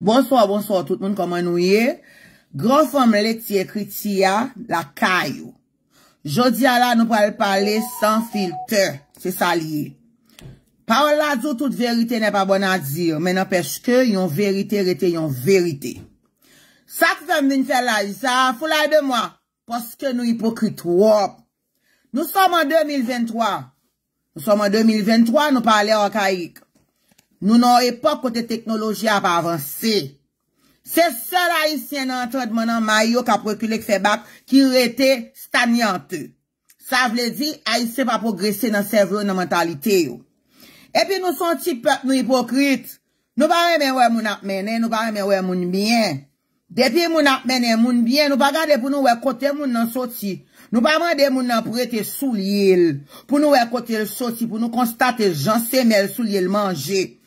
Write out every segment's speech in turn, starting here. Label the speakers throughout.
Speaker 1: Bonsoy, bonsoy, tout moun koman nou ye Gros fom leti ekritiya la kayou Jodi ala nou pal pale san filte Se salye Parla zo tout verite ne pa bon adzir Men apeshke yon verite rete yon verite Sa ki fam vin fel la yisa, fulay de mwa Poske nou ipokrit wop Nou som an 2023 Nou som an 2023 nou pale akayik Nou nou e pa kote teknoloji a pa avanse. Se se la yi se nan entran dmanan mayo ka prekulek febak ki rete stanyante. Sa vle di, a yi se pa progresen nan servron nan mentalite yo. E pi nou son ti pep nou hipokrite. Nou pa remen wè moun apmenen, nou pa remen wè moun byen. Depi moun apmenen moun byen, nou pa gade pou nou wè kote moun nan soti. Nou pa remen de moun nan pou rete sou liye l. Pou nou wè kote l soti, pou nou konstate jan se mèl sou liye l manje.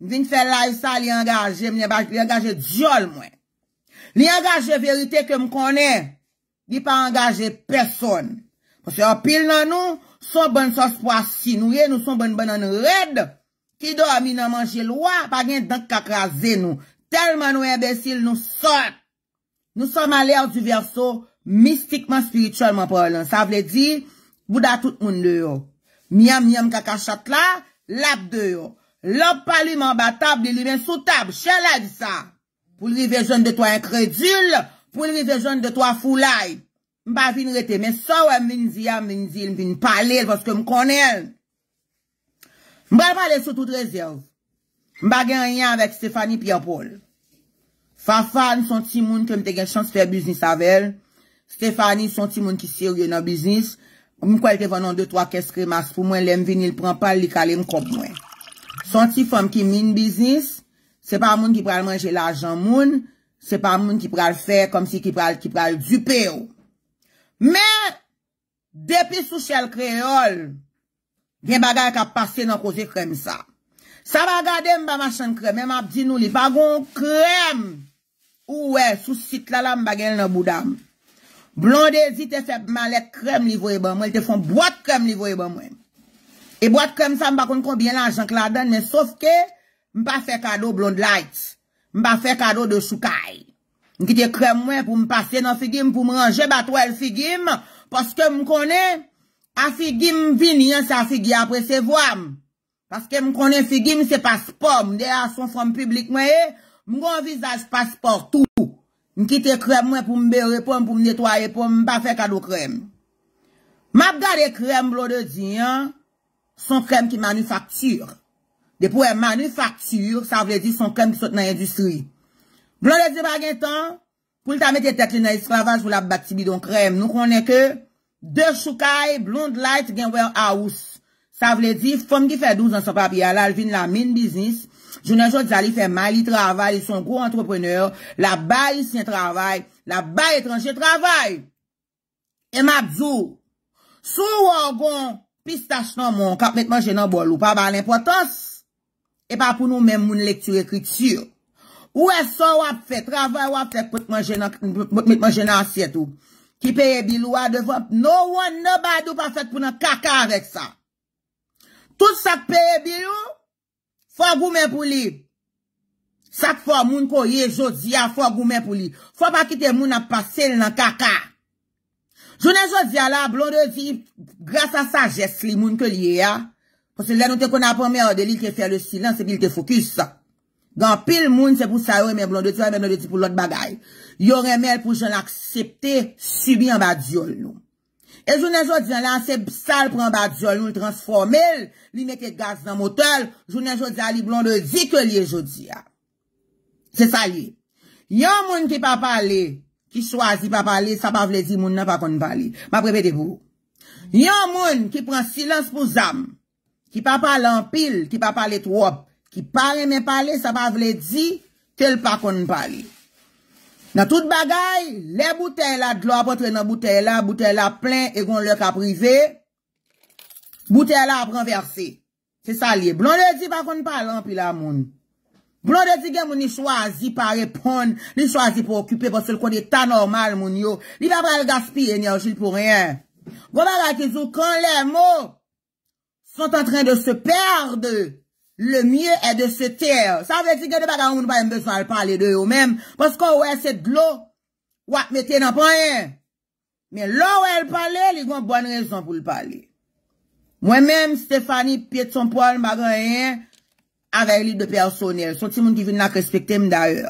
Speaker 1: Vin fè la y sa li engaje, li engaje diol mwen. Li engaje verite ke m konen, li pa engaje person. Pwè se apil nan nou, son bon sos pwa si nouye, nou son bon banan red, ki do a mi nan manje lwa, pa gen dan kakaze nou. Telman nou embesil, nou sort. Nou som alèr du verso, mistikman, spiritualman pwè lan. Sa vle di, bouda tout moun de yo. Miam, miam, kakashat la, lap de yo. Lop pali man ba tab, li li men sou tab. Che la di sa? Poulri ve joun de to a kredul, poulri ve joun de to a foulay. Mba vin rete, men sa wè mvin ziya, mvin zil, mvin palil, voske m konen. Mba pali sou tout rezerv. Mba gen yon anvek Stefani Piyapol. Fafan son timoun ke mte gen chans fe biznis avèl. Stefani son timoun ki sir yon nan biznis. Mwen kwelke ven an de to a kes kremas pou mwen, mwen lèm vin il pran pali kalem kom mwen. Sonti fòm ki min biznis, se pa moun ki pral manje l'ajan moun, se pa moun ki pral fè kom si ki pral dupè ou. Men, depi sou chèl kreol, ven bagay ka pase nan kose krem sa. Sa bagade mba machan krem, men mabdi nou li bagon krem ou wè sou sit lalam bagel nan boudam. Blondèzi te fè malè krem li voye ban mwen, te fon bwa krem li voye ban mwen. E boat krem sa mba kon konbyen la anjan k la den, men sof ke mba fe kado blonde light, mba fe kado de choukai. Mkite krem mwen pou mpase nan figim, pou mranje batwa el figim, paske mkone, a figim vin yon sa figi apre se vwam. Paske mkone figim se paspom, mde a son from publik mwen e, eh, mgon vizaj paspom tout. Mkite krem mwen pou mbe repom, pou mnetwaye, pou mba fe kado krem. Mab gade krem blode di, yon, son krem ki manufaktur. De pou e manufaktur, sa vle di son krem ki sot nan industri. Blon de di bagen tan, pou l tamete tek li nan yis kravaj ou la bati bidon krem. Nou konen ke, de choukai, blon de lait gen wè a ouz. Sa vle di, fom ki fè douz an so papi, alal vin la min biznis, jounen chot zali fè mali travaj, yis son gro antropreneur, la bay yis yon travaj, la bay etranjè travaj. E map zou, sou wagon, Pistache nan moun, kap metman jen nan bolou, pa ba l'importans, e pa pou nou men moun lektur ekritur. Ou e son wap fet, ravay wap fet, metman jen nan asyetou, ki peye bilou a devon, no one, no badou pa fet pou nan kaka avèk sa. Tout sak peye bilou, fò goumen pou li. Sak fò moun ko ye jodi a fò goumen pou li. Fò pa kite moun ap pase nan kaka. Jounen jodi ala, blon de di, grasa sa jes li moun ke li e a, pou se lè nou te konapon mè an de li ke fè le silan se bil te fokus sa. Gan pil moun se pou sa yo e mè blon de di, mè blon de di pou lot bagay. Yo remèl pou joun aksepte subi an badiol nou. E jounen jodi ala, se bsal pou an badiol nou, l transformel, li meke gaz nan motel, jounen jodi ala, li blon de di ke li e jodi a. Se sa li. Yo moun ki pa pale, li, Ki swazi pa pale, sa pa vle di moun nan pa konn pale. Ma prepede pou. Yon moun ki pran silans pou zam. Ki pa pale an pil, ki pa pale twop. Ki pale men pale, sa pa vle di, kel pa konn pale. Nan tout bagay, le boute la glo apotre nan boute la. Boute la plen e gon lè ka prive. Boute la ap renverse. Se salye. Blon le di pa konn pale an pil la moun. Boulon de zi gen moun ni chwazi pa repon, ni chwazi pa okupè, pos se l kon de tanormal moun yo, li va brel gaspi enerjil pou reyen. Gwabar akizou, kan lè mò, son tan tren de se perde, le mye e de se ter. Sa ve zi gen de baga moun, ba yon bezan l pale de yo men, pos kon wè se dlo, wak meten apoyen. Men lò wè l pale, lè yon bon rezon pou l pale. Mwen men, Stefani Pietson Paul, baga yon, Avèy li de personèl, son ti moun ki vin la krespektèm daèr.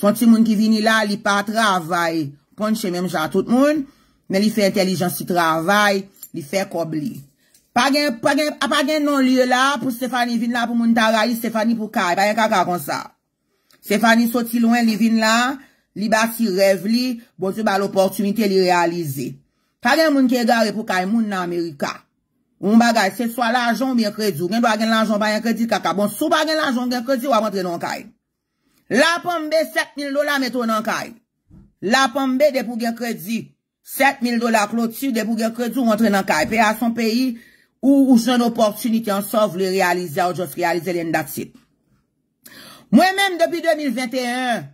Speaker 1: Son ti moun ki vin li la, li pa travèy, ponche mèm jan tout moun, men li fè intelijansi travèy, li fè kobli. A pa gen non liye la, pou Stéphanie vin la pou moun tarayi, Stéphanie pou kaj, pa gen kaka kon sa. Stéphanie soti lwen li vin la, li bati rev li, bon se ba l'oportimite li realize. Pa gen moun ki gare pou kaj moun nan Amerika. Mwen bagay, se swa l'ajon mwen kredi, gen do a gen l'ajon ba yon kredi kaka, bon sou bagen l'ajon gen kredi ou a montre nan kaj. La pomme be 7000 dola meto nan kaj. La pomme be de pou gen kredi, 7000 dola kloti ou de pou gen kredi ou montre nan kaj. Pe a son peyi, ou jen opotunite an sov le realize, ou jos realize len datip. Mwen menm depi 2021,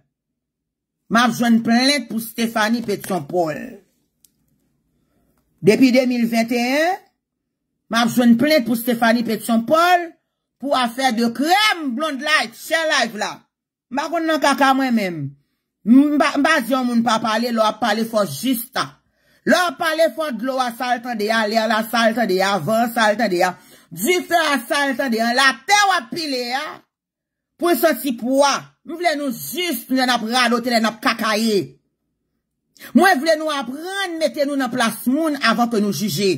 Speaker 1: ma vjoun plen pou Stefani Petionpol. Depi 2021, ap jwen plèd pou Stéphanie Pétion-Paul pou a fè de krem blond light, shell light la. Mba koun nan kaka mwen mèm. Mba zyon moun pa pale, lò a pale fò jist. Lò a pale fò glò a saltade ya, lè a la saltade ya, vò a saltade ya, jifè a saltade ya, la te wapile ya. Pou sò e si pou a, mwen vle nou jist mwen ap radote, mwen ap kaka ye. Mwen vle nou ap rènd mète nou nan plas moun avan ke nou juje.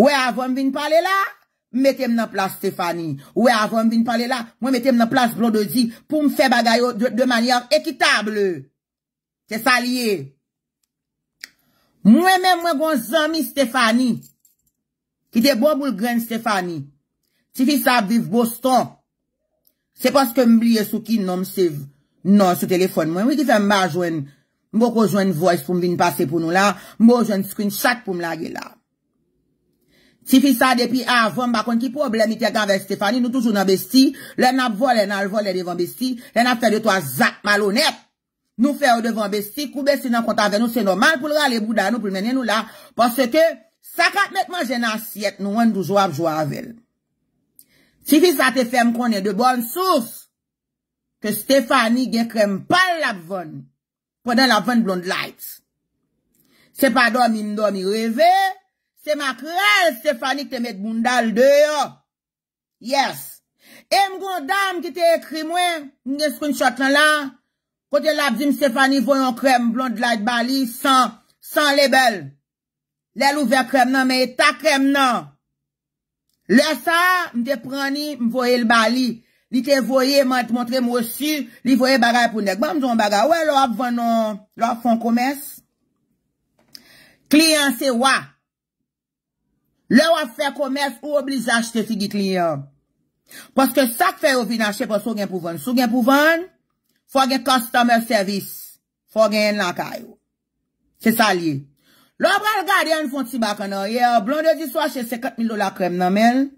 Speaker 1: Ouè avon vin pale la, metem nan plas Stefani. Ouè avon vin pale la, mwen metem nan plas Brodozi pou mfe bagay yo de manyan ekitable. Se salye. Mwen men mwen gwan zami Stefani. Ki te bon boul gren Stefani. Si fis la viv bostan. Se pas ke mbliye sou ki nan msev nan sou telefon mwen. Mwen ki fe mba jwen, mbo ko jwen voice pou mvin pase pou nou la. Mbo jwen screenshot pou mla ge la. Sifisa depi avon bakon ki problemi te gave Stefani, nou toujou nan besti. Len ap vo, len al vo, len devon besti. Len ap fè de to a zak malonet. Nou fè ou devon besti, kou besti nan konta ven nou, se normal pou lwa le boudan nou, pou menen nou la. Pon se te, sakat metman jen asyet nou an doujou ap jwa avel. Sifisa te fèm konen de bon souf, ke Stefani gen krem pal la von, pou den la von blond light. Se pa domi, mdomi revè, Se ma kre, Stefani te met bundal de yo. Yes. E m gondam ki te ekri mwen, m gen skoun chot lan la, kote la bzim Stefani voyon krem blon d'lajt bali, san, san lebel. Le louver krem nan, me etak krem nan. Le sa, m te prani, m voye l bali. Li te voye, m te montre m wosi, li voye bagay pou nek. Ban m zon bagay, wè lor fon komes. Kliyan se wak. Lè wè fè kòmès ou obli zache te fi ki kli yon. Paske sak fè yon vinache pa sou gen pou vann. Sou gen pou vann, fò gen customer service. Fò gen yon lakay. Se sa li. Lè wè bral gade yon fon ti bakan yon. Yon blondè di swache 50.000 do la krem nan men.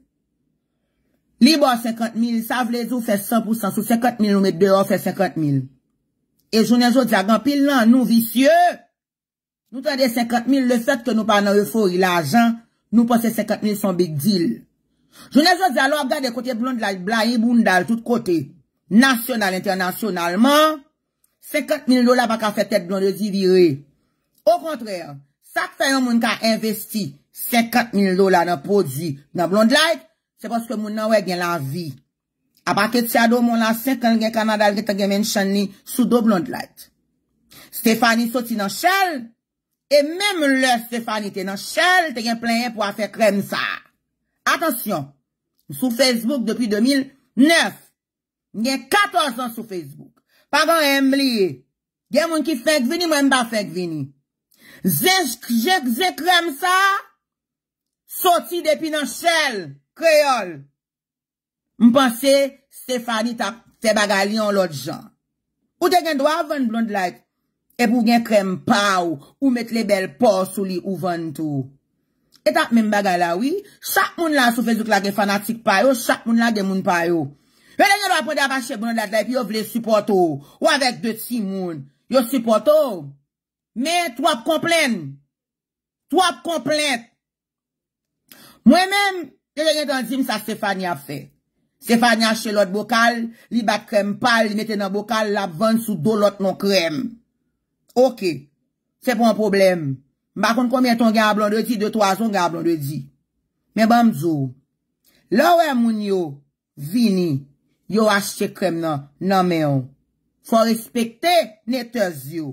Speaker 1: Li bo 50.000, sav le zou fè 100% sou 50.000 nou met 2 or fè 50.000. E jounè zou di agan pil nan nou visye. Nou tè de 50.000 le fèt ke nou panan reforil ajan. Nou posè 50.000 son big deal. Jounè zò zè alò, gade kote blond light, blan yi bou ndal tout kote, nasyonal, internasyonalman, 50.000 do la baka fè tèt blond le zi virè. O kontrè, sak fè yon moun ka investi 50.000 do la nan podzi nan blond light, se pos ke moun nan wè gen lan vi. A pa kè tse adò moun lan 50.000 gen kanadal gè te gen men chan ni sou do blond light. Stéphanie soti nan chal, E mèm lè Stéphanie te nan chèl te gen plèye pou a fè krem sa. Atensyon, sou Facebook depi 2009. Gen 14 an sou Facebook. Paran m liye. Gen moun ki fèk vini mwen ba fèk vini. Zè krem sa, soti depi nan chèl, kreol. M panse Stéphanie te bagali an lòt jan. Ou te gen do avan blond like. E bou gen krem pa ou, ou met le bel por sou li ouvan tou. E tak men bagay la ou, chak moun la soufezouk la gen fanatik pa yo, chak moun la gen moun pa yo. Men gen dwa pwede avache bonon la daye pi yo vle support ou, ou avek de ti moun. Yo support ou, men twap komplen. Twap komplen. Mwen men, gen gen dan zim sa Stefania fe. Stefania che lot bokal, li bak krem pal, li mette nan bokal, la vwant sou do lot non krem. Ok, se pou an problem. Bakon kome ton ga blon de di, de to a zon ga blon de di. Men bam zo, lò wè moun yo, vini, yo achte krem nan, nan men yo. Fon respekte nettez yo.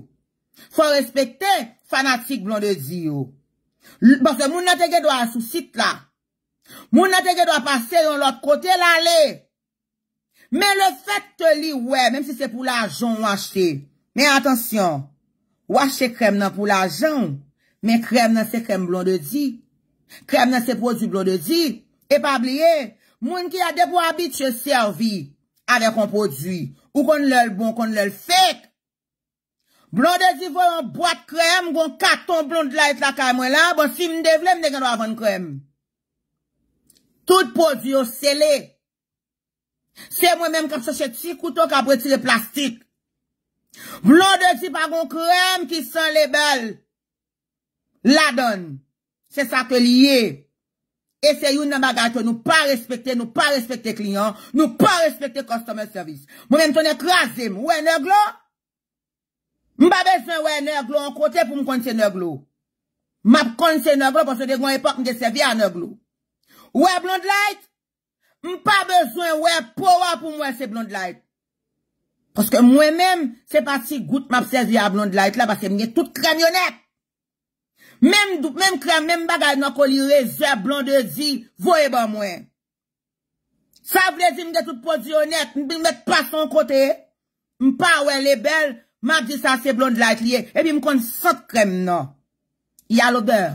Speaker 1: Fon respekte fanatik blon de di yo. Bwase moun natte ge do a sou sit la. Moun natte ge do a pase yon lot kote la le. Men le fète li wè, menm si se pou la jon achte. Men atensyon, Wache krem nan pou la jan, men krem nan se krem blon de di. Krem nan se produ blon de di. E pa bliye, moun ki a depo habi tche servi ane kon produ, ou kon lel bon, kon lel fek. Blon de di vwe yon boat krem, yon katon blon de la et la kaj mwen la, bon si mde vle mne genwa vwen krem. Tout produ yo sele. Se mwen men kapsa chek si kouton ka breti le plastik. Vlon de ti pa gon krem ki san le bel La don Se sa ke liye E se yon nan bagay to nou pa respekte Nou pa respekte kliyon Nou pa respekte customer service Mwen mwen ton ekrasi mwen Mwen nèglo Mwen pa besen mwen nèglo an kote pou mwen konti se nèglo Mwen ap konti se nèglo Pon se de gwen epok mwen de se via nèglo Mwen blon de lait Mwen pa besen mwen pou mwen se blon de lait Koske mwen men, se pa si gout m ap sezi a blond light la, va se mwenye tout krem yonet. Menm dup, menm krem, menm bagay nan, ko li reze a blond de zi, voye ba mwen. Sa vle zi m gen tout poz yonet, m bin met pas son kote, m pa wè le bel, m ap di sa se blond light liye, e bi m kon sot krem nan. Ya lodeur.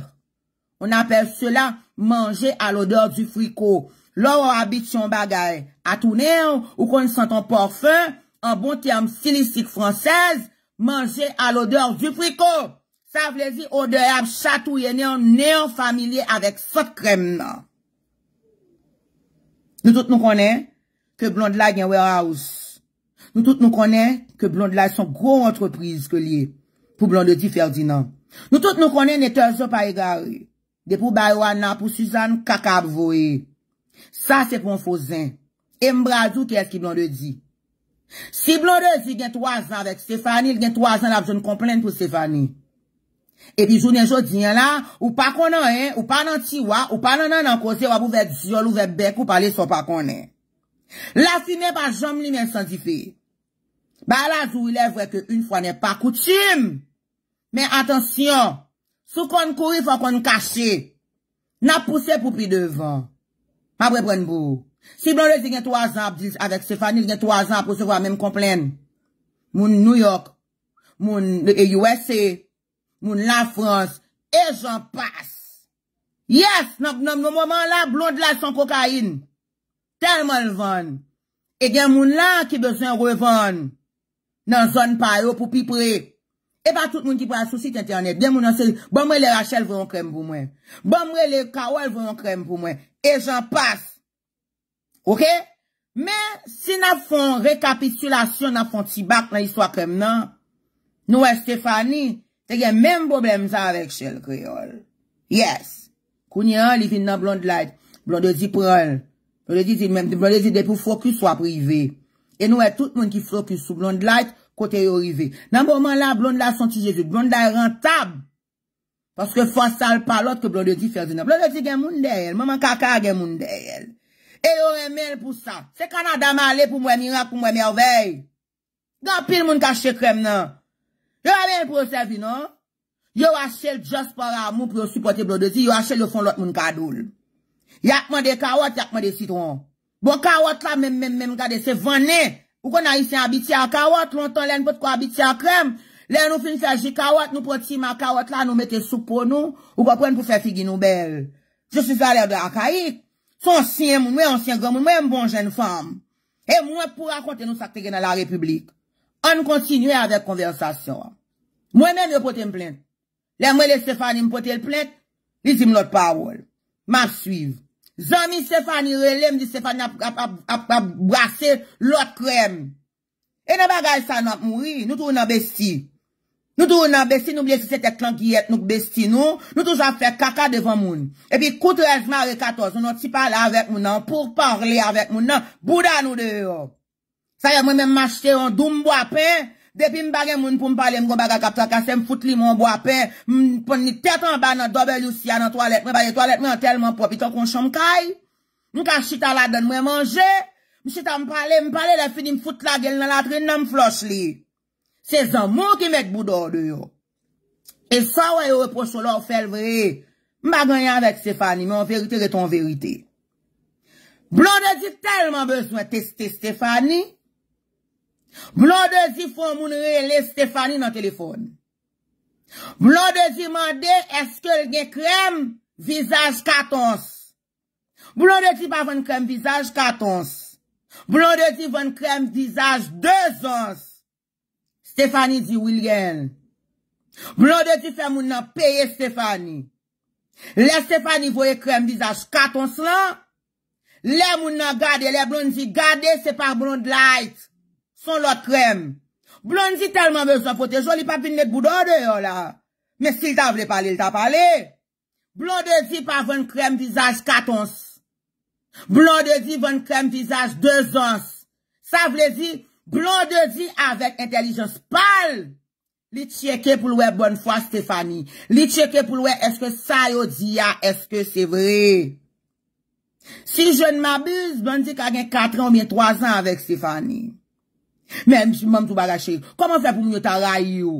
Speaker 1: On apel cela, manje a lodeur du friko. Loro habite yon bagay. A tounen, ou kon sot an porfen, An bon term sinistik fransez, manje al odeur du friko. Sa vlezi odeur ap chatou ye neon neon familie avèk sot krem nan. Nou tout nou konen ke blondelay gen warehouse. Nou tout nou konen ke blondelay son gro entreprise ke liye pou blondelay di ferdi nan. Nou tout nou konen neten zo pa igari. De pou Bayouana, pou Suzanne, kakab voye. Sa se kon fozen. E mbradou kè eski blondelay di? Si blon de zi gen twazan vek Stefani, gen twazan la pou joun komplem pou Stefani. E pi jounen joun diyen la, ou pa konan en, ou pa nan tiwa, ou pa nan nan nan kose, wap ouvek diyon, ouvek bek ou pale sou pa konen. La si men pa jom li men santi fe. Ba la zi ou ilè vwek ke un fwa ne pa koutim. Men atensyon, sou kon kouri fwa kon kache. Na pousse poupi devan. Ma brepwen bou. Si blonde zi gen 3 an, avèk Stéphanie gen 3 an, pou se kwa mèm komplèn, moun New York, moun e, USA, moun la France, e jan pas. Yes, nan moun mouman la, blonde la son kokain, telman lvan, e gen moun la ki bezè revan, nan zon paro pou pi pre, e pa tout moun ki pa sou site internet, gen moun an se, ban mwen le Rachel vè yon krem pou mwen, ban mwen le Kowal vè yon krem pou mwen, e jan pas, Ok? Men, si nan fon rekapitulasyon nan fon tibak nan iswa kem nan, nou e Stefani, te gen menm boblem sa avek chel kreol. Yes! Kouni an li fin nan blonde light, blonde zi prel. Blonde zi de pou fokus waprive. E nou e tout moun ki fokus sou blonde light kote yo rive. Nan mouman la, blonde la son ti jesu. Blonde la e rentab. Paske fonsal pa lot ke blonde zi fersi nan. Blonde zi gen moun dey el. Maman kaka gen moun dey el. E yo remel pou sa. Se kanadama ale pou mwen mirak pou mwen mwervey. Gapil moun kache krem nan. Yo remel pou se vi nan. Yo non? a chel just para moun pou yo supporte blodosi. Yo a chel yo fon lot moun kadoul. Yakman de kawat, yakman de sitron. Bon kawat la men men men mwen kade se vane. Ou kon a yise an biti an kawat. Lontan len pot ko an biti an krem. Len nou fin se jikawat. Nou poti ma kawat la nou mete sou pou nou. Ou kon pren pou se figi nou bel. Je sou saler de akayik. Son siye mou, mwen ansyen gwa, mwen mwen bon jen fame. E mwen pou rakote nou sakte gen nan la republik. An kontinue avet konversasyon. Mwen men yo pote m plente. Le mwen le Stefani m pote l plente, dizim lot pawol. Ma suive. Zami Stefani relem, di Stefani ap brase lot krem. E nan bagaj sa nan mwri, nou tou nan besi. Nou tou ou nan besi nou blye si se tek lan ki yet nou k besi nou, nou tou jan fè kaka devan moun. Epi koute rezman re 14, nou nan ti pala avek moun nan, pou parli avek moun nan, bouda nou deyo. Sa ye mwen men mache te yon doum bwa pen, depi m bagen moun pou m pale m kon baga kapta kase m foute li moun bwa pen, m pon ni tetan ba nan dobel yosia nan toalet mwen, bade toalet mwen an telman popi, to kon chom kaj. M kache ta la den mwen manje, m cheta m pale m pale le fi di m foute la gel nan la tri nan m floche li. Se zan moun ki mèk boudor de yo. E sa wè yo repos yo lò fèl vre, mba ganyan vèk Stefani, mwen verite reton verite. Blonde di telman bezwen testè Stefani, blonde di fò moun re lè Stefani nan telefon. Blonde di mandè eske lge krem, vizaj katons. Blonde di pa vèn krem vizaj katons. Blonde di vèn krem vizaj de zons. Stéphanie di William. Blonde di fè moun nan peye Stéphanie. Le Stéphanie voye krem vizaj katons la. Le moun nan gade, le blonde di gade bon se par blonde light. Son lot krem. Blonde di telman bezan pote, joli pa vin ne goudon de yo la. Men si l ta vle pale, l ta pale. Blonde di pa ven krem vizaj katons. Blonde di ven krem vizaj de zons. Sa vle di... Blonde di avek entelijans pal, li tcheke pou lwe bon fwa Stefani, li tcheke pou lwe eske sa yo di ya, eske se vre? Si jen m'abuse, bon di kagen 4 an ou mwen 3 an avek Stefani. Men, msou mwen mtou bagache, koman fe pou mwen yo taray yo?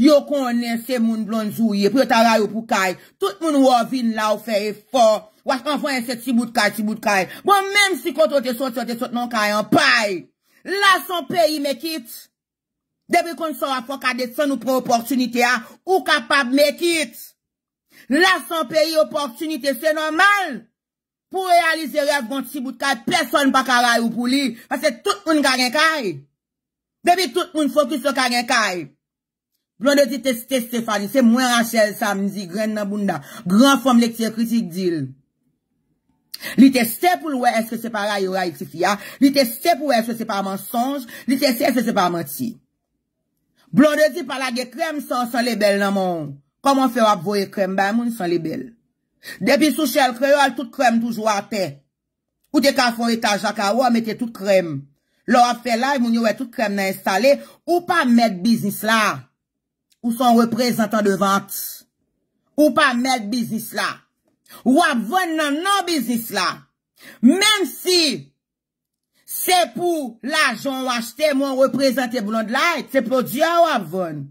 Speaker 1: Yo konen se moun blonde zouye, pou yo taray yo pou kay, tout moun wavine la ou fe e fo, wak an fwen se ti bout kay, ti bout kay. Bon, menm si konton te sot, te sot non kay, an paye. La son peyi me kit, debi kon so a fok ade son ou pre-opportunite a, ou kapab me kit. La son peyi opportunite, se normal, pou realize rev bon, gant si bout kay, person baka ray ou pou li, fase tout moun kagen kay, debi tout moun fokus o kagen kay. Blondotite Stéphanie, se mwen Rachel Samzi, Grenna Bounda, gran fom lektier kritik dil. Li te se pou lwen eske se para yon raytifi ya, li te se pou lwen eske se para mensonj, li te se se para menti. Blon de di pala de krem san, san le bel nan moun. Koman fe wap vwe krem ban moun, san le bel. Depi sou chel kreol, tout krem toujwa te. Ou te kafon etajak a wap mette tout krem. Lwa fe la, moun yon wè tout krem nan installe, ou pa mette biznis la. Ou son reprezentant de vante. Ou pa mette biznis la. Wap vwen nan nan bizis la Men si Se pou la joun wachte Mwen reprezenti blon de la Se pou diyan wap vwen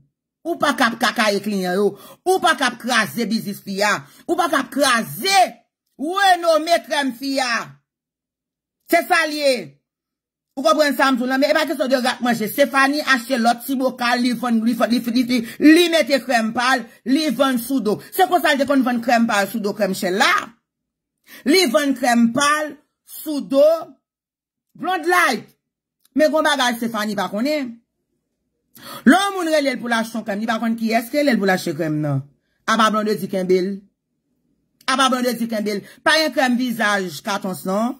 Speaker 1: Ou pa kap kaka e klinye yo Ou pa kap kraze bizis fiyan Ou pa kap kraze Ou eno metrem fiyan Se salye Pou ka pren sa mzou la, me e pa keso de gat manje Sefani asye lot, si bokal, li fon, li fon, li friti, li mete krem pal, li fon sou do Se kon salte kon von krem pal, sou do krem chen la Li fon krem pal, sou do, blond light Me kon bagaj Sefani pa kon e Lom moun re lel pou lache son krem, li pa kon ki eske lel pou lache krem nan A pa blond e di krem bel A pa blond e di krem bel, pa yon krem vizaj katons nan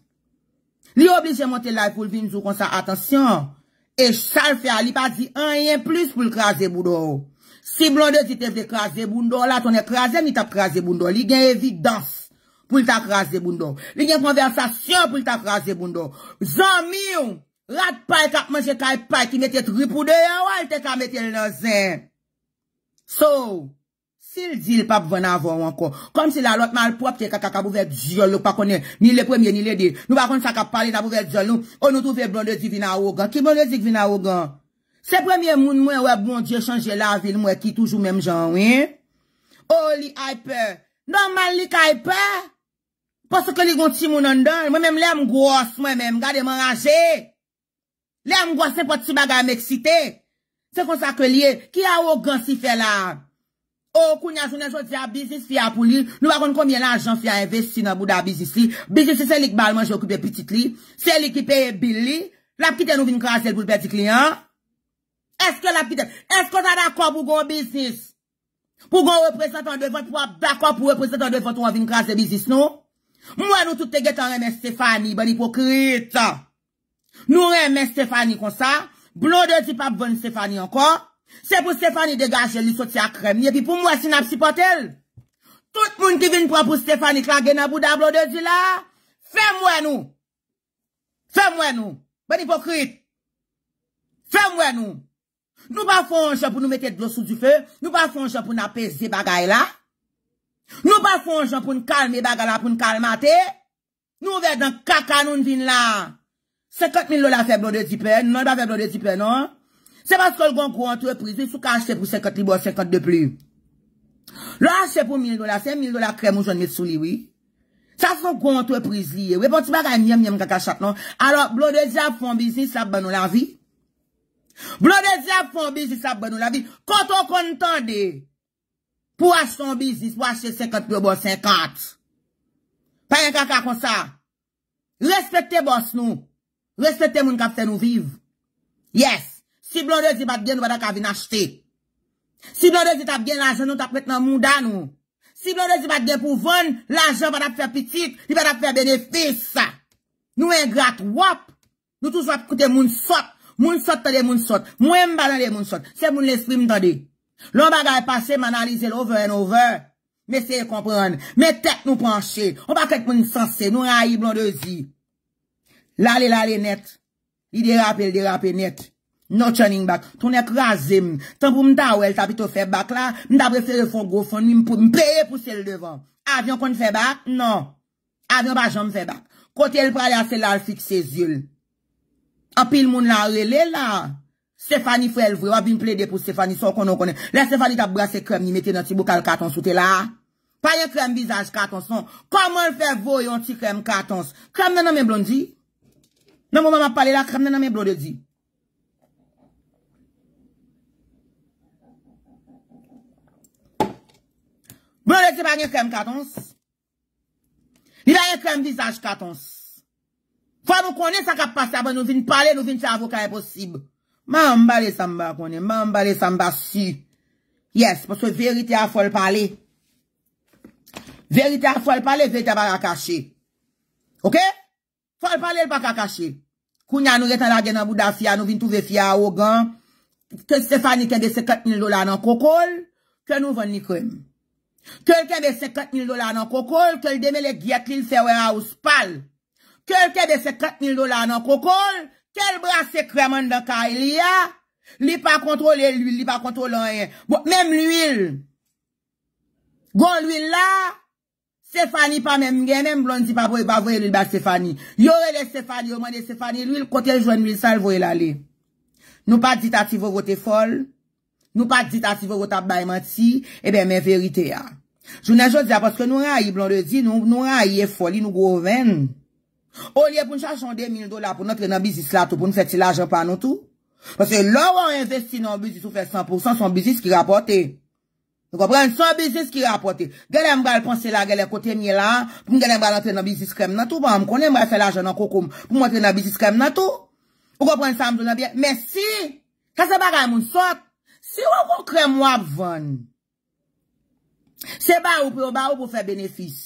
Speaker 1: Li oblije monte la pou l'vinjou kon sa atensyon. E chal fè a li pa di an yen plus pou l'kraze boudo. Si blonde zite ve kraze boudo, la ton e kraze mi tap kraze boudo. Li gen evidans pou lita kraze boudo. Li gen konversasyon pou lita kraze boudo. Zan mi ou, rat pay kap manje kay pay ki nete tri poudè. Ya wè lite ka metel nan zèn. Sou. Sil di l pap vwene avon wanko, kom si la lot mal pop, te kaka kabouve djolou, pakone ni oh, le premye, ni le dil. Nou bakon sa kap pali kabouve djolou, ou nou touve blonde di vina wogan. Ki blonde di vina wogan? Se premye moun mwen wè, bon dje chanje la vil mwen ki toujou mèm jan, wè? Ou oh, li aipè? Non man li kaipè? Pos se ke li gonti moun an dan, mwen mèm lèm gwas mwen mèm, gade mèm raje. Lèm gwas se pot si baga mèk site. Se kon sa ke li, ki a wogan si fè la? Okou oh, nyazounen sot si a bizis fi apou li, nou akoun koumye lan jansi a investi nan bouda a bizis li. Bizis li se lik balman jokube pitit li, se lik ki peye bil li, lapkite nou vin krasel pou peti kliyan. Eske lapkite, eske ta dakwa pou goun bizis? Pou goun representant de vot wap dakwa pou representant de vot wap vin krasel bizis nou? Mwen nou tout te getan remen Stefani, ban ipokrit. Nou remen Stefani konsa, blon de ti pap ven Stefani ankon. Se pou Stéphanie degache li soti akrem, ni epi pou mwen sin ap sipotel. Tout moun ki vin pou an pou Stéphanie klage nan bouda blodezi la. Fè mwen nou. Fè mwen nou. Ben ipokrit. Fè mwen nou. Nou pa fonjè pou nou mette blosou di fe. Nou pa fonjè pou nou apese bagay la. Nou pa fonjè pou nou kalme bagay la pou nou kalmate. Nou vek dan kakanoun vin la. Se kakmin lola fè blodezi pe, nou nan da fè blodezi pe nou an. Se pa sol gon kou an tou e priz li, sou ka anche pou 50 li, bo 50 de pli. Lo anche pou 1000 dola, 5000 dola krem ou joun met sou li, oui. Sa sou kou an tou e priz li, oui. Po ti bak a yem, yem, kaka chaknon. Alors, blo de diap fon biznis, sa banon la vi. Blo de diap fon biznis, sa banon la vi. Konton kontande, pou anche ton biznis, pou anche 50 li, bo 50. Pa yon kaka kon sa. Respette boss nou. Respette moun kap se nou viv. Yes. Si blondezi bat gen, nou badak avin achte. Si blondezi tap gen lajen nou tap met nan mou dan nou. Si blondezi bat gen pou von, lajen badak fè piti, nou badak fè benefè sa. Nou en grat wap. Nou touj wap koute moun sot. Moun sot tade moun sot. Mwen mba nan de moun sot. Se moun l'esprim tade. Lò bagay pase manalize l'over and over. Mè se yè e kompran. Mè tek nou panche. Mwen pa kèk moun sase. Nou rayi blondezi. Lale lale net. Y di rapel di rapel net. No channing bak, ton ek raze m. Tan pou m da ou el tapito fe bak la, m da brefe le fon go fon, m pou m peye puse le devan. Avion kon fè bak? Non. Avion ba jom fè bak. Kote el pralase la, el fik se zyul. A pi l moun la rele la. Stefani fè el vwe, wap vin ple de pou Stefani, son konon konen. Le Stefani tap brase krem, ni mette nan ti bukal katons ou te la. Paye krem vizaj katons, son. Koman fè vwe yon ti krem katons? Krem nan men blon di? Nan mou maman pale la, krem nan men blon de di? Mwen lè ki pa nye krem katons? Li la nye krem visaj katons? Fwa mwen konè sa kap pasya bon nou vin pale nou vin sa avokan e posib. Man mbalè sa mba konè, man mbalè sa mba si. Yes, pwoswe verite a fwa l pale. Verite a fwa l pale, verite a pa kakache. Ok? Fwa l pale l pa kakache. Kou nyan nou retan lage nan Boudafia, nou vin touve fya a Ogan. Kè Stefani kèndè se katin lola nan Kokol, kè nou ven ni krem. Kèl kèl bè se kèt nil do la nan kokol, kèl demè lè gèt lè lè fè wè ra ou spal. Kèl kèl bè se kèt nil do la nan kokol, kèl brase kreman de kèl li ya, li pa kontrolè l'huil, li pa kontrolè anè. Mèm l'huil, gò l'huil la, sefani pa mèm gen, mèm blondi pa bòy bavoy l'huil bèl sefani. Yore lè sefani, yore mèm lè sefani l'huil, kòtèl jwèn l'huil sal vòy l'alè. Nou pa ditati vò gote fol. Nou pa eh ah. dit ati ve wot ap bayman ti, ebe men verite ya. Jounen jous ya, paske nou rayi blon de di, nou rayi e foli, nou goven. O liye pou nou chachon de min do la pou nou tre nan bizis la tou, pou nou feti la ajan pa nan tou. Paske lor an investi nan bizis, ou fe 100%, son bizis ki rapote. Nou goprene, son bizis ki rapote. Gale mgal panse la, gale kote nye la, pou nou gale mgal an tre nan bizis kem nan tou, pou nou konen mwen se la ajan nan koukoum, pou nou an tre nan bizis kem nan tou. Nou goprene sa mdou nan bi Si yo kon krem wap ven, se ba ou pou, yo ba ou pou fe benefis.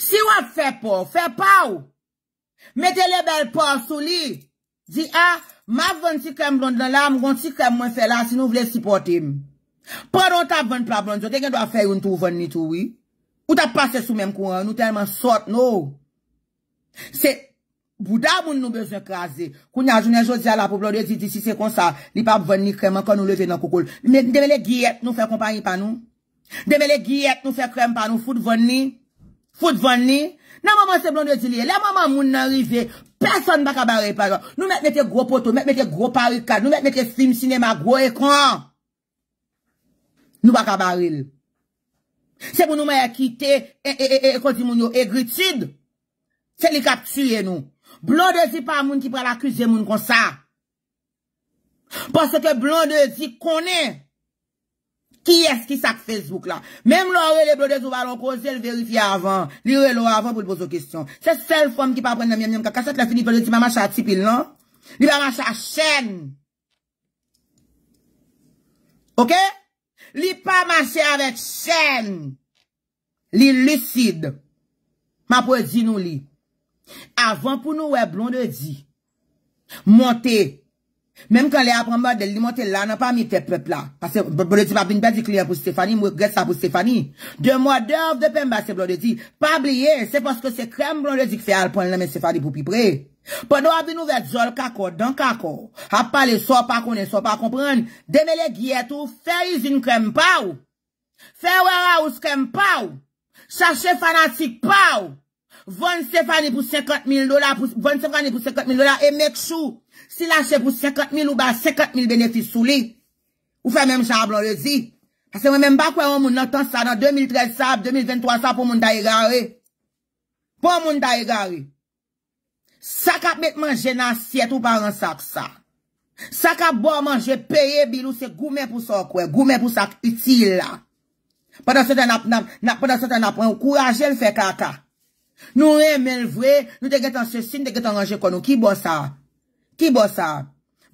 Speaker 1: Si yo fe pou, fe pa ou, mete le bel pou sou li, di a, ah, ma ven si krem london la, mwen si krem mwen fe la, si nou vle sipote m. Po ron ta ven plablon, jote gen do a fe yon tou ven ni tou we. Ou ta pase sou menm kou an, ou tenman sort nou. Se... Bouda moun nou bezwen krasi. Kou nyajounen josi ala pou blon de di si se konsa. Li pa venni kreman kon nou leve nan koukoul. Deme le giyet nou fe kompanyi pan nou. Deme le giyet nou fe kreman pan nou. Fout venni. Fout venni. Nan maman se blon de di li. Le maman moun nanrive. Person baka barel pa yo. Nou met mette gro poto. Mette mette gro parika. Nou mette mette film sinema gro ekon. Nou baka barel. Se moun nou maye kite. E e e e e konti moun yo. E gritid. Se li kaptiye nou. Blonde zi pa moun ki pral akuse moun kon sa. Pase ke blonde zi kone. Ki eski sak Facebook la? Mem lo awe le blonde zi ou valon koze l verifi avan. Li ou e lo avan pou l bozo kistyon. Se sel fom ki pa prene mien mien kakasat la fini blonde zi pa mache a tipil non? Li pa mache a chen. Ok? Li pa mache avet chen. Li lucid. Ma poe zinou li. avan pou nou we blonde di monte menm kan bon, bon, le ap remba de li monte la nan pa mi te pepla bole di pa bin bedi kliye pou Stéphanie mwe gret sa pou Stéphanie de mwa dev de pemba se blonde di pa bliye se poske se krem blonde di kfe al pon lè men Stéphanie pou pi pre pon nou abin nou vet zol kakor dan kakor ap pale so pa konen so pa kompren deme le giet ou fe izin krem pa ou fe wera ou skrem pa ou chache fanatik pa ou 20 sefani pou 50.000 dola, 20 sefani pou 50.000 dola, e mek chou, si lache pou 50.000, ou ba 50.000 benefis sou li, ou fe menm chablon rezi, se menm bakwe ou moun natan sa, nan 2013 sa, 2023 sa, pou moun daye gare, pou moun daye gare, sa kap met manje nan siet, ou pa ran sak sa, sa kap bo manje, peye bil ou se goumen pou sa kwe, goumen pou sa iti la, pa nan se ten apnen, pa nan se ten apnen, ou kou raje l fe kaka, Nou re men vwe, nou te get an se sin, te get an anje konou. Ki bon sa? Ki bon sa?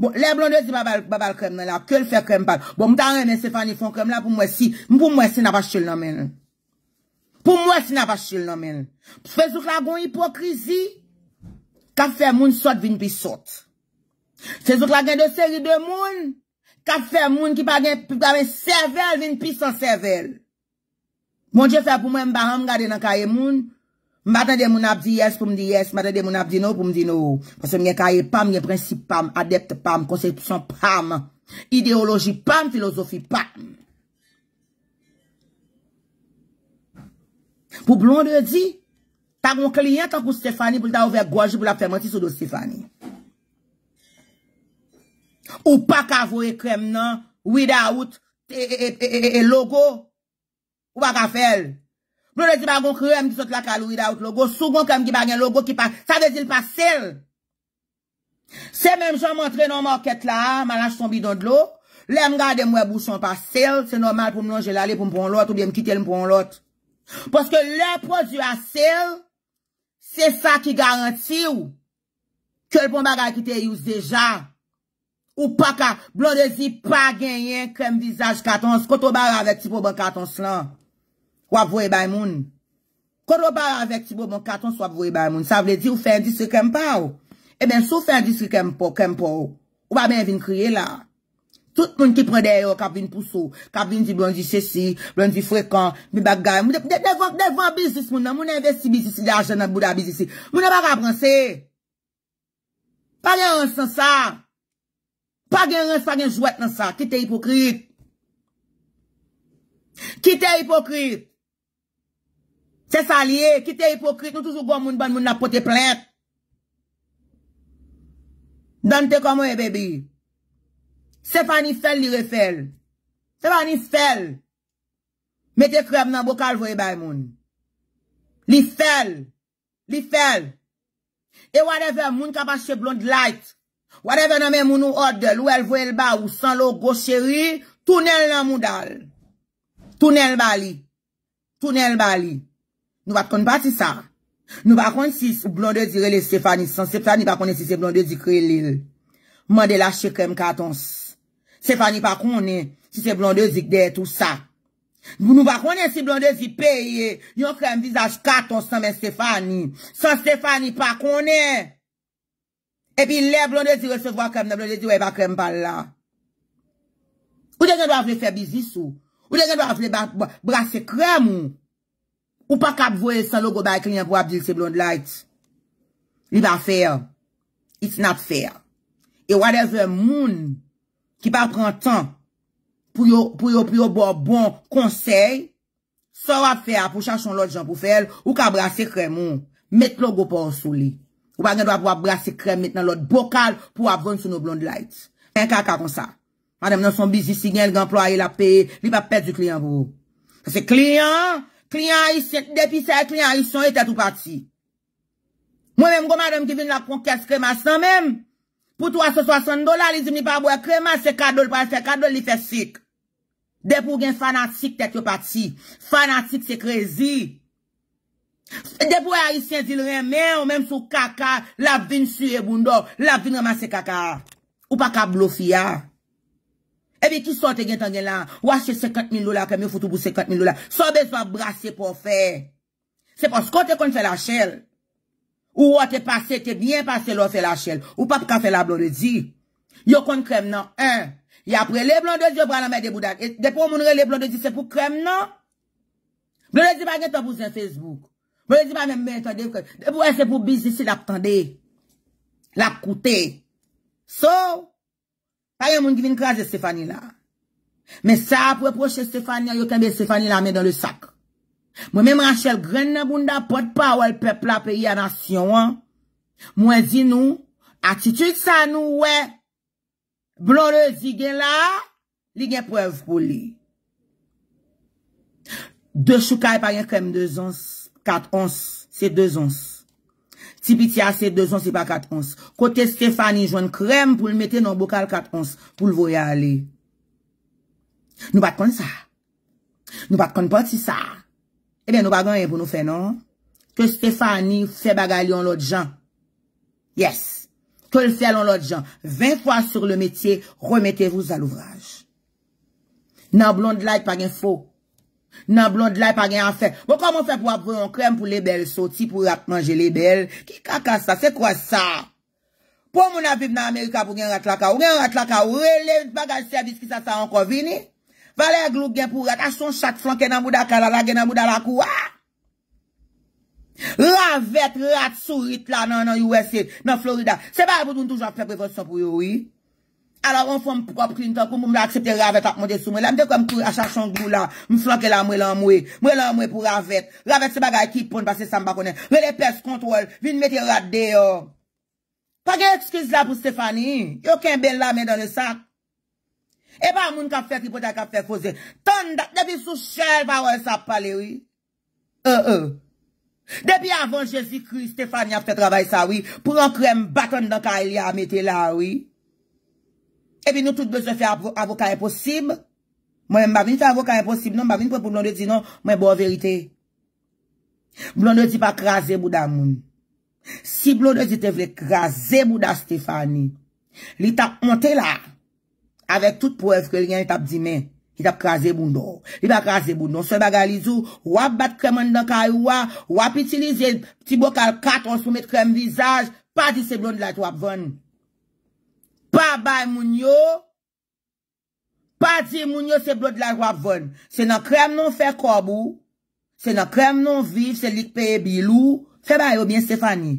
Speaker 1: Bon, le blonde zi babal krem la, ke l fè krem pal. Bon, mou ta remen se fani fon krem la pou mwen si. Mou pou mwen si na pa chel nan men. Pou mwen si na pa chel nan men. Fè zouk la goun hipokrizi, ka fè moun sot vin pi sot. Fè zouk la gen de seri de moun, ka fè moun ki pa gen, ki pa gen server vin pi son server. Moun jè fè pou mwen mba ham gade nan kaye moun, Matè de moun ap di yes pou m di yes, matè de moun ap di nou pou m di nou. Pwese mwen kaye pam, mwen prinsip pam, adept pam, konsepsyon pam, ideoloji pam, filozofi pam. Pou blon de di, ta moun kliyen ta kou Stefani pou lta ouvek gouaj pou la premanti sou do Stefani. Ou pa ka vwe krem nan, without e, e, e, logo, ou pa ka fel. Blo de zi bagon kre, m di sot la kalou i da out logo, sou gon ke m di bagen logo ki pa, sa de zil pa sel. Se menm jan montre nan market la, man lanj son bidon dlo, le m gade m wè bouchon pa sel, se normal pou m lonje lale pou m pou an lot, ou bè m kite l m pou an lot. Poske le prodju a sel, se sa ki garanti ou, ke l pou m bagay kite yous deja, ou pa ka, blo de zi pa genyen kem vizaj katons, koto bar avet si pou ban katons lan. Ou avoye bay moun. Koro ba avek tibo moun katon sou avoye bay moun. Sa vle di ou fe indisri kem pa ou. E ben sou fe indisri kem pa ou. Ou ba ben vin kriye la. Tout moun ki prende yo kap vin pou sou. Kap vin di blondi chesi. Blondi frekan. Bi bagay. Moun devon bizis moun nan. Moun investi bizis. Moun neba rabranse. Pa gen ransan sa. Pa gen ransan gen jwet nan sa. Ki te hipokrit. Ki te hipokrit. Se sa liye, ki te hipokrit, nou touzou bon moun ban moun na pote plet. Dan te komo e bebi. Sefa ni fel li refel. Sefa ni fel. Mete kreb nan bokal voye bay moun. Li fel. Li fel. E wadeve moun kapache blond light. Wadeve nan men moun ou odel, ou el voye lba, ou san lo go cheri. Tounel nan moun dal. Tounel bali. Tounel bali. Nou va konn pa ti sa. Nou va konn si blonde zi rele Stefani. San Stefani pa konn si se blonde zi krelil. Mande la che krem katons. Stefani pa konn si se blonde zi kder tout sa. Nou va konn si blonde zi peye. Yon krem vizaj katons san men Stefani. San Stefani pa konn. E pi le blonde zi resevo akrem. Nan blonde zi wey pa krem pal la. Ou de gen do avle fe bizis ou. Ou de gen do avle brase krem ou. Ou pa kap vwe san logo bay klien pou ap dil se blonde light. Li pa fer. It's not fair. E wade zwe moun ki pa pran tan pou yo pou yo bo bon konsey. Sor ap fer pou chasyon lot jan pou fel. Ou ka brase krem moun. Met logo pa ansou li. Ou pa gen do ap brase krem met nan lot bokal pou ap gon sou nou blonde light. Men kaka kon sa. Madem nan son bizisi gen, gen ploye la pe. Li pa pet du klien vwe. Se klien... Kriyan isyen, depi sa e kriyan isyon e tet yo pati. Mwen menm goma dem ki vin la konkes kreman san menm. Po 360 dolar, li zim ni pa boye kreman se kadol pa se kadol li fe sik. Depo gen fanatik tet yo pati. Fanatik se krezi. Depo a isyen zil ren menm, menm sou kaka, la vin su e bundo, la vin reman se kaka. Ou pa ka blo fiyan. Ebe ki sote gen tan gen lan, wache se ket min lola, kem yo fotou pou se ket min lola, so bezwa brase pou fè. Se pos kon te kon fè la chèl, ou wache te passe, te bien passe lò fè la chèl, ou pat ka fè la blon de di, yo kon krem nan, y apre le blon de di, yo bran nan mè de boudak, depo mounre le blon de di, se pou krem nan, blon de di pa gen tan pou zè Facebook, blon de di pa men mè, se pou bisisi lak tande, lak koute, so, Payen moun givin kras de Stéphanie la. Men sa ap wè proche Stéphanie la, yo kembe Stéphanie la men dan le sak. Mwen men mwache el gren nan bunda pot pa wèl pep la peyi anasyon an. Mwen zi nou, atitude sa nou wè, blore zi gen la, li gen prev pou li. De choukaye payen kem 2 ons, 4 ons, se 2 ons. Ti piti ase 2 ans, se pa 4 ans. Kote Stefani joun krem pou l mette nan bokal 4 ans pou l voye ale. Nou pat kon sa. Nou pat kon pat si sa. E eh ben nou bagan yon pou nou fe nan. Ke Stefani fe bagali an lot jan. Yes. Ke l fe alon lot jan. 20 fwa sur le metye, remete vous al ouvraj. Nan blond light pa gen fok. Nan blonde life bon, a gen an fe. Mwen koman fe pou apre yon krem pou le bel soti pou rak manje le bel? Ki kaka sa? Se kwa sa? Pou moun apib nan Amerika pou gen rat laka ou? Gen rat laka ou? Ou e le bagaj servis ki sa sa anko vini? Vale glouk gen pou rat ason chak flanke nan mouda kalala gen nan mouda lakou? Ravet rat surit la nan yon USA, nan Florida. Se pa apoutoun toujwa fe prefosyon pou yon? alò an fòm pou kòp klintò, koum pou m la akseptè ravèt ap mwè de sou mwè la, m de kòm koum a chan chan glou la, m flanke la mwè la mwè, mwè la mwè pou ravèt, ravèt se bagay ki pon pasè sa m bakonè, mwè le pes kontrol, vin metè radè yo. Pagè ekskiz la pou Stéphanie, yo ken bel la men dan le sak. E pa moun kap fèk, i potè kap fèk fòzè, ton dat, debi sou chèl pa wè sa palè wè. E, e. Depi avon Jésus Christ, Stéphanie ap fèk travèk sa wè, pou an krem baton dan ka il ya Epi nou tout beze fè avokan eposib, mwen mbavini tè avokan eposib, mwen non, mbavini pou blonde di nan, mwen bon verite. Blonde di pa kraze bou dan moun. Si blonde di te vle kraze bou dan Stefani, li ta onte la, avek tout poev ke li yan li tap di men, li ta kraze bou nan. Li pa kraze bou nan, sou mba galizou, wap bat kremen dan kaj wap, wap itilize ti bokal kat, wap sou met krem vizaj, pa di se blonde la et wap vone. Pa bay moun yo, pa di moun yo se blod la jwa von. Se nan krem nan fe kobou, se nan krem nan viv, se lik peye bilou, se bay oubyen sefani.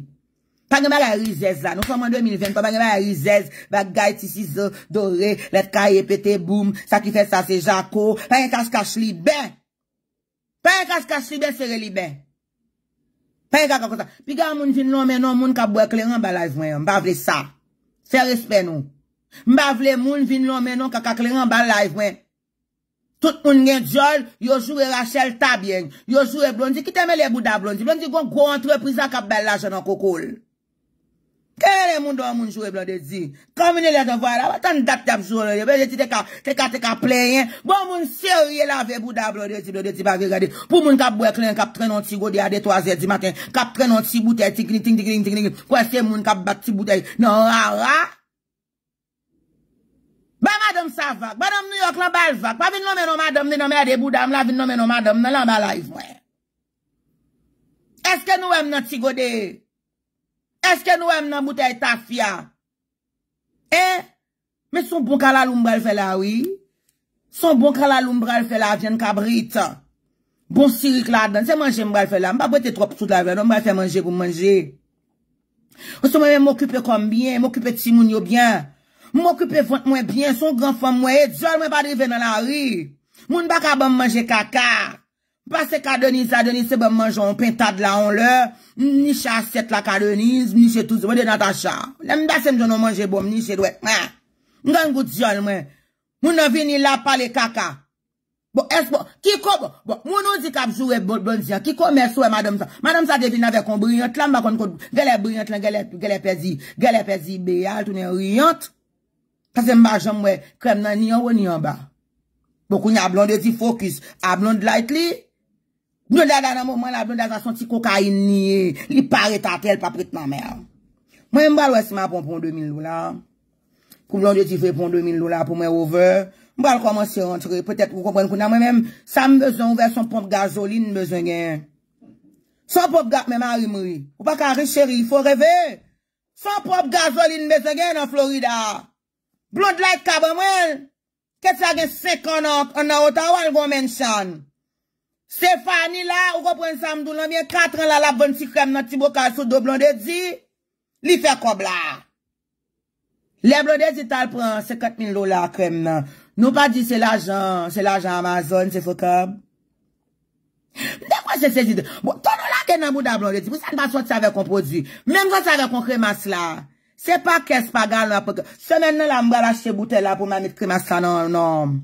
Speaker 1: Pangem a la rizez la, nou son man 2020, pangem a la rizez, bagay ti sise, dore, let ka ye pete, boum, sa ki fè sa se jako, pangem ka skache li ben. Pangem ka skache li ben, se re li ben. Pangem ka kakota, pigan moun vin lò menon moun ka bwe kle yon balaz wè yon, bavle sa. Fè respè nou. Mbav lè moun vin lò men nou kakak lè yon balay vwen. Tout moun gen djol, yojou e Rachel tabyen. Yojou e blondi, kitè me le gouda blondi. Blondi gon gwo antre prizak ap bel la jenon kokol. E le moun do moun jowe blodezi? Komin e le zavola? Watan dat te ap jowe li? Bele ti te ka, te ka, te ka playen? Gon moun se ou ye la ve buda blodezi blodezi pa ve gade? Pou moun kap bwe klen kap trenon ti gode ade twaze di maten? Kap trenon ti bute tikni, tikni, tikni, tikni? Kwen se moun kap bat ti bute? Non, ra, ra? Ba madam sa vak? Ba nam New York lan bal vak? Pa vin lomeno madam ni lomeno de buda? Mla vin lomeno madam, mla lomeno live, mwen? Eske nou em nan ti godei? Eske nou em nan moutay ta fya? Eh? Me son bon kala lombrel fela wii? Son bon kala lombrel fela vyen kabrit? Bon sirik la den? Se manje mbrel fela? Mba bwete trop sou la vyen? Mbrel fye manje kou manje? Ose mwen mokype konm byen? Mokype ti moun yo byen? Mokype mwen byen? Son gran fwa mwen? E djol mwen pa di ven nan la wii? Moun baka ban manje kakak? Pase k adonis la, adonis se bom manjou, on pen tad la, on lè, bon, ni chaset la k adonis, ni chetouzi, mwen dena ta chan. Lem basen mwen nan manjou bom, ni chetouzi, mwen. Mwen nan gout zyon mwen. Mwen nan vini la pale kaka. Bo, es bo, kiko bo, bo, mwen nan di kapjou e bon zyon, kiko mè sou e madame sa. Madame sa devine ave kon bruyant lan, mwen bakon kon bruyant lan, gelè bruyant lan, gelè pezi, gelè pezi, beyal, tounen ruyant. Tase mba jom mwen, kwen nan nyan ou nyan ba. Bo koun yon ablon dezi fokus, ablon de la itli. Mwen dada nan mwen la, mwen dada san ti kokain niye. Li pare tan tel pa prit nan mè. Mwen mbal wè si mè pon pon 2000 lola. Kou mblon de ti fè pon 2000 lola pou mwen over. Mbal koman se rentre. Petèk mwen mwen mèm sa mbezon ouve son pon gazolin mbezongen. Son pon gazolin mbezongen. Ou pa kare chéri, fò revè. Son pon gazolin mbezongen nan Florida. Blood like kabè mwen. Kèt sa gen se konan an nan Ottawa lwen mwen chan. Stéphanie la, ou ko pren samdou nan miye katran la la bon si krem nan ti bo kasou do blondè di, li fè kob la. Le blondè di tal pren se ketmin lola krem nan. Nou pa di se l'ajan, se l'ajan Amazon se fòkab. De fwa jè se jide. Bon, ton nou la gen nan mou da blondè di, pou sa n'ba sot sa vè kon prodzi. Mèm gwa sa vè kon krem as la. Se pa kes pa gal nan apok. Se men nan la mwa la chè boutè la pou mèm et krem as la nan anon.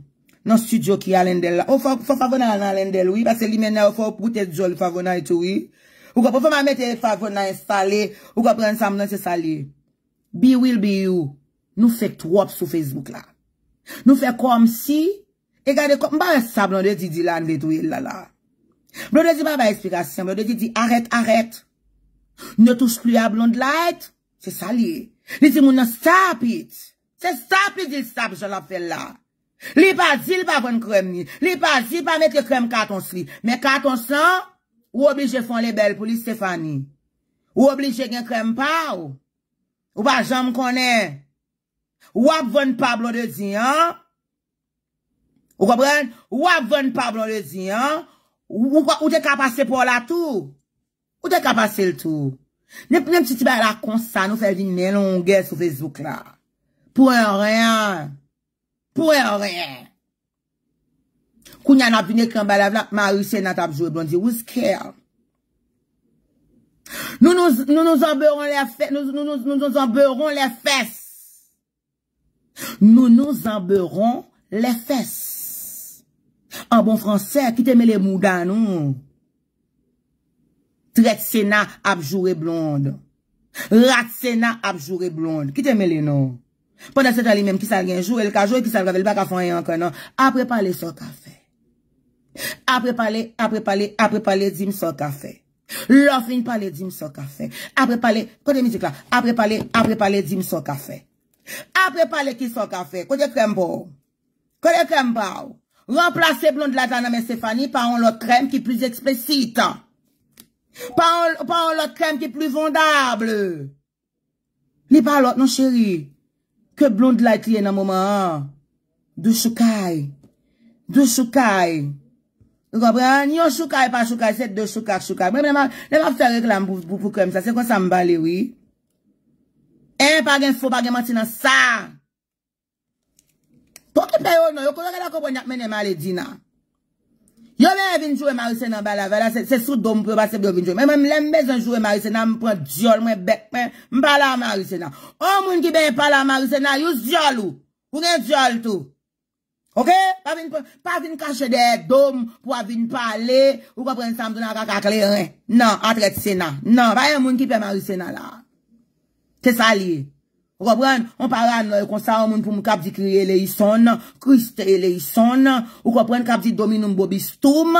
Speaker 1: Non studio ki alen del la. Ou fò fò fò vò nan alen del wè. Pase li menè ou fò ou pwote jol fò vò nan etou wè. Ou kò pou fò man mette fò vò nan estale. Ou kò pren sam nan se sale. Be will be you. Nou fèk twop sou Facebook la. Nou fèk kom si. E gade kom. Mba e sab nan de ti di lan vet wè la la. Mba de ti ba ba esplikasyon. Mba de ti di arèt arèt. Ne touche pli a blon de la et. Se sale. Ne ti mou nan sap it. Se sap it di sap. Jol ap fè la la. Li pa zil pa bon krem ni. Li pa zil pa met ke krem katons li. Men katons nan, ou obli je fon le bel pou li Stefani. Ou obli je gen krem pa ou. Ou pa jom konen. Ou ap von Pablo de Dian. Ou kapren? Ou ap von Pablo de Dian. Ou te kapase pou la tou. Ou te kapase le tou. Nem ti ti bay la konsa nou fej din men longen sou Facebook la. Pou en rey an. Pouè e rè. Kou nyan ap di ne krembalèv la, ma yusè nat ap jure blondi. Wous kè? Nou nou zanbeuron lè fès. Nou nou zanbeuron lè fès. An bon fransè, ki te mè lè moudan nou? Tret sè na ap jure blondi. Rat sè na ap jure blondi. Ki te mè lè nou? Pwene se tali menm ki sal genjou, el ka jou, ki sal gave, el baka fanyan kwen nan, apre pale so kafe. Apre pale, apre pale, apre pale, di m so kafe. Lo fin pale, di m so kafe. Apre pale, kote mizik la, apre pale, apre pale, di m so kafe. Apre pale ki so kafe, kote krem bow. Kote krem bow. Remplace blon de la dana men sefani pa on lot krem ki plus ekspesita. Pa on lot krem ki plus vondable. Li pa lot nou cheri. Kè blond light yè e nan mouman, ha? Dou shukay. Dou shukay. Yon shukay pa shukay, set dou shukay, shukay. Mwen mwen apse reklam bou pou kèm sa, se kon sa mbali, wè? E, pa gen fò, pa gen matina, sa! Poki peyon nou, yon kon yon re la kòp wè nyap mwen emalè dina. Non? Yo mwen vin jou e Maricena bala ve la, se sou dom pou yo passep yo vin jou. Men mwen mlem bez an jou e Maricena, mwen pren diol, mwen bek men, mwen pala a Maricena. Ou mwen ki oh, ben pala a Maricena, yon diol ou? Pou gen diol tou? Ok? Pa vin kache de dom pou a vin pale, ou pa pren stamtou nan kaka non, kle, nan, atret Sena. Nan, pa yon mwen ki pe Maricena la. Te sali e. Wè mwen kon sa wè moun pou mwen kap di kriye le yison, krist le yison, wè mwen kap di dominou mbobistoum,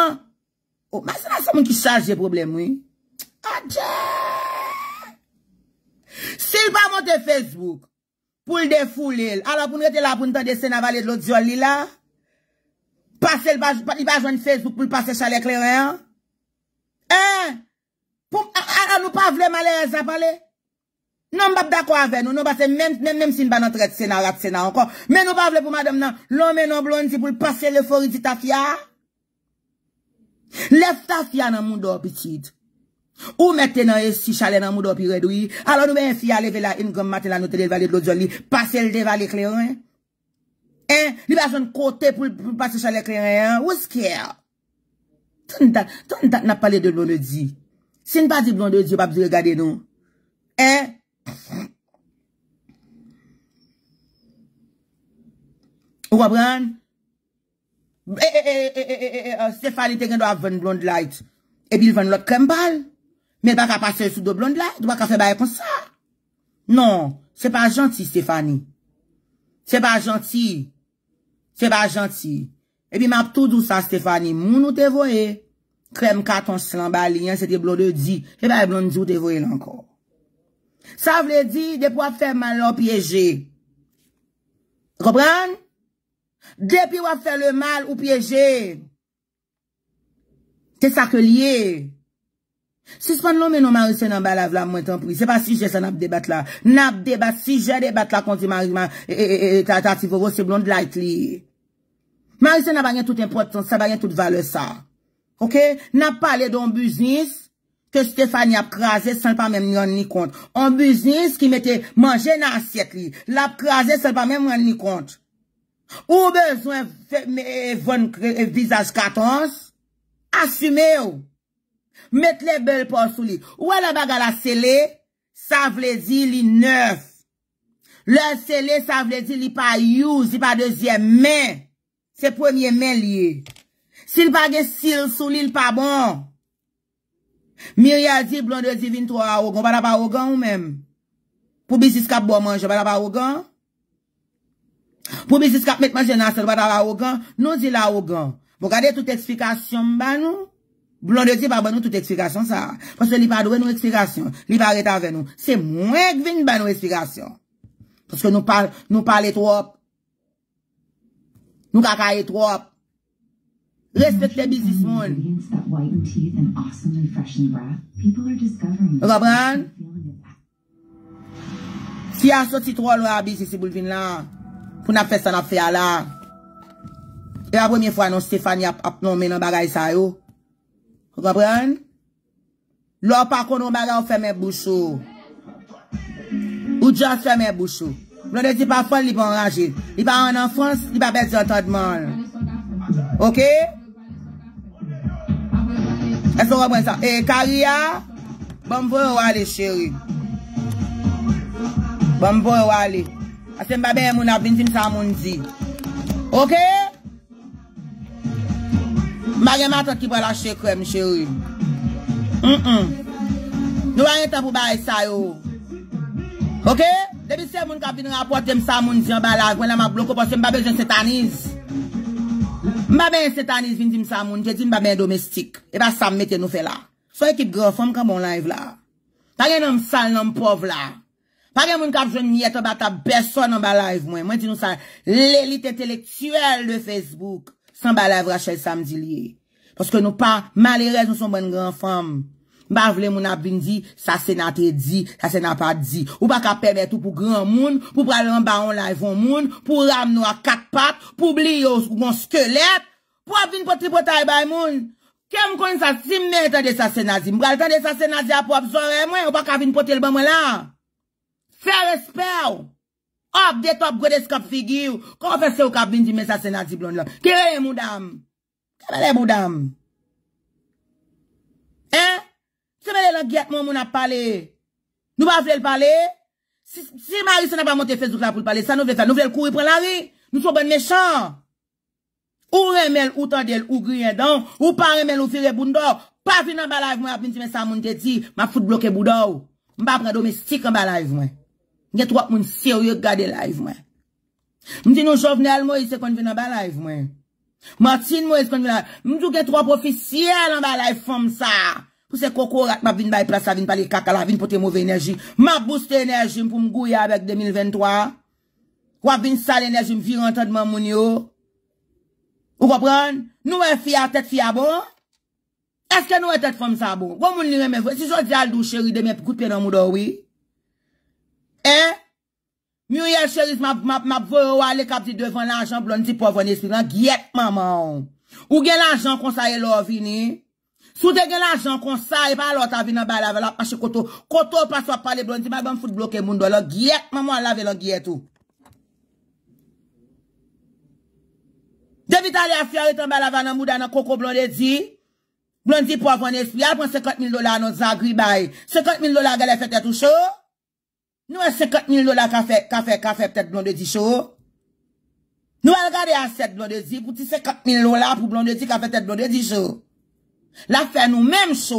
Speaker 1: mas nan sa mwen ki saj de problem wè. A dje! Se l pa monte Facebook, pou l defoul el, ala pou mwen ete la pou mwen tende sen avale lè lò diol li la, pase l pa jwenn Facebook pou l pase chalè klerè an, an, pou mwen an ah, ah, ah, nou pa vleman lè zapalè, Nou mbap da kwa ve nou, nou mbase menm sin ba nan tret sena rat sena ankon. Men nou bavle pou madem nan, lomen nan blondi pou l'passe l'efori di ta fia. Lev ta fia nan moun do piti. Ou mette nan esi chale nan moun do pi redoui. Alon nou men fia leve la in gomate la nou tede vali dlo djon li. Passe l'de vali kleren. En, li vajon kote pou l'passe chale kleren. Ou sker? Ton dat, ton dat nan pale de blondi. Sin pa di blondi di wap di regade nou. En, Wapran E eh, e eh, e eh, e e e e e Stéphanie te gen do a ven blonde light Ebi ven lot krem bal Men baka pase you sou do blonde light Do baka fe baye kon sa Non, se pa janti Stéphanie Se pa janti Se pa janti Ebi map tout dou sa Stéphanie Mounoute voe Krem katons e lan bal Ste blode di Se ba ye blonde directed vwellanko Sa vle di, de pou wap fè mal ou piyeje. Kopran? De pou wap fè le mal ou piyeje. Te sa ke liye. Si jpan non menon, Marise nan ba la vlam mwen tanpou. Se pa si jè sa nap debat la. Nap debat, si jè debat la konti Marise. E, e, e, ta, ta, ti vovo, se blon de la itli. Marise nan ba gen tout impotant. Sa ba gen tout vale sa. Ok? Nap pale don bujnis. Ke Stefani ap krasè, se l pa mèm mèm mèm ni kont. An buznis ki metè manje nan asyet li. La ap krasè, se l pa mèm mèm mèm ni kont. Ou bezwen vèmèm vèmèm vèmèm vèmèm vèmèm vèmèm vèmèm. Vizaj katans. Asume ou. Met le bel por sou li. Ou an ap baga la sèle. Sa vle di li nèf. Le sèle sa vle di li pa you. Si pa dezyèm mè. Se pwèmè mè li. Si l bagè sil sou li l pa bon. Mir ya zi, blon de zi vin to a ogan, wad ap a ogan ou men? Pou bisis kap bo manje, wad ap a ogan? Pou bisis kap met manje nasel, wad ap a ogan? Nou zi la ogan. Bo gade tout eksifikasyon ban nou? Blon de zi wad ban nou tout eksifikasyon sa. Pou se li pa doye nou eksifikasyon, li pa reta ve nou. Se mwen gvin ban nou eksifikasyon. Pou se nou pale trop. Nou kakaye trop. Respektè bizis moun. Gwabran? Si a sotit ro lo a bizis si bou vin la, pou na fè san a fè non, a la. E a bremye fwa nou Stefania ap nou men nou bagay sa yo. Gwabran? Lò pa kon nou bagay ou fè mè bouchou. Ou djans fè mè bouchou. Vlode zi pa fon li pou anranje. Li pa anan Frans, li pa bè zi an to dman. Ok? Ok? E so wabwen sa, e kari ya, bambou yo wale sheri. Bambou yo wale. A sen baben yon moun ap vin zin sa moun zi. Ok? Mbage mato ki bwela she krem sheri. M-m. Nou wane te pou baye sa yo. Ok? Debi se moun kap vin rapot jen sa moun zi yon bala gwen la mabloko po sen baben jen setaniz. Ok? Mba ben setanis vin dim sa moun, jè dim mba ben domestik, e ba sam mette nou fè la, sou ekip gran fòm kèm bon laiv la, pagnè nan msal nan mpov la, pagnè moun kèm jèm nyèt, mba ta besò nan mba laiv mwen, mwen di nou sa lelit etelektuel de Facebook, san mba laiv rachèl samdiliye, porske nou pa malerez nou son mwen gran fòm. Mba vle moun ap vindi sa sena te di, sa sena pa di. Ou pa kapebe tou pou gran moun, pou pralem ba on la yon moun, pou ram nou a kat pat, pou bli yo moun skelet, pou ap vin poti potay bay moun. Kèm kon sa sim men tan de sa sena di? Mbral tan de sa sena di ap wap zore mwen, ou pa ka vin poti l ban mwen la? Fè respè ou! Op de top gode skop figi ou! Kon fè se ou ka vindi men sa sena di blon lò? Kèm kon sa sim men tan de sa sena di? Mbral tan de sa sena di ap wap zore mwen, ou pa ka vin poti l ban mwen la? Se mè lè lè gèt mò moun ap pale, nou pa fè lè pale, si mè ari se nè pa monte fè zouk la pou pale, sa nou fè fè, nou fè lè kouri prè lè ari, nou sou bon mechan. Ou remè lè ou tan dè lè ou griè dan, ou pa remè lè ou fire bou ndò, pa fè nan balayf mwen ap mè ti mè sa moun te ti, mè foute bloke bou dò, mè pa pre domestik nan balayf mwen, mè trok moun fè ou yè gade layf mwen. Mè ti nou chovnel mò yè se konvè nan balayf mwen, mè ti mò yè se konvè nan balayf Pou se koko rat, map vin bay plasa, vin pali kakala, vin pou te mouve enerji. Map booste enerji pou m gouye avek 2023. Wap vin sale enerji, m virantan dman moun yo. Ou gobran? Nou e fia, tet fia bon? Eske nou e tet fom sa bon? Wou moun nireme vwe? Si jwa di al dou cheri, deme, kout pè nan mouda wwe. Eh? Mou e? ye cheri, map vwe wale kap di devan l'anjan blon ti po vwene si lan. Gyet, maman. Ou gen l'anjan konsaye lor vwi ni? Soute gen la jan kon sa e pa lo ta vi nan ba lave la pa che koto. Koto pa so pa le blondi ma gom foute bloke moun do la gye. Mamo a lave la gye tou. Devita li e a fiyari tan ba lave nan moudan nan koko blondi di. Blondi pou avon e fiyari pou 50.000 dola nan zagri bay. 50.000 dola gale fete tou show. Nou e 50.000 dola ka fete blondi di show. Nou al gade aset blondi di pou ti 50.000 dola pou blondi di ka fete blondi di show. La fè nou mèm chò.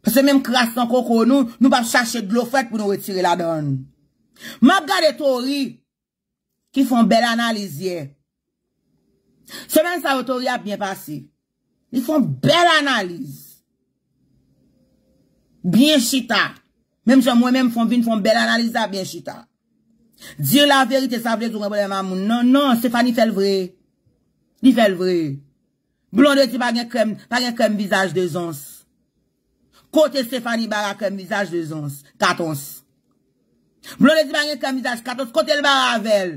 Speaker 1: Pè se mèm kras ton koko nou, nou pa chache glou fèt pou nou retire la don. Mèm gade tori, ki fon bel analizye. Se mèm sa vò tori ap mèm pasi. Li fon bel analiz. Bien chita. Mèm se mèm fon vi, li fon bel analiza, bien chita. Dir la verite, sa vle zoun mèm mèm mèm moun. Non, non, se fè ni fèl vreye. Ni fèl vreye. Blonde eti bagen kem, bagen kem visaj de zons. Kote Stefani baga kem visaj de zons, katons. Blonde eti bagen kem visaj katons, kote el baga avel.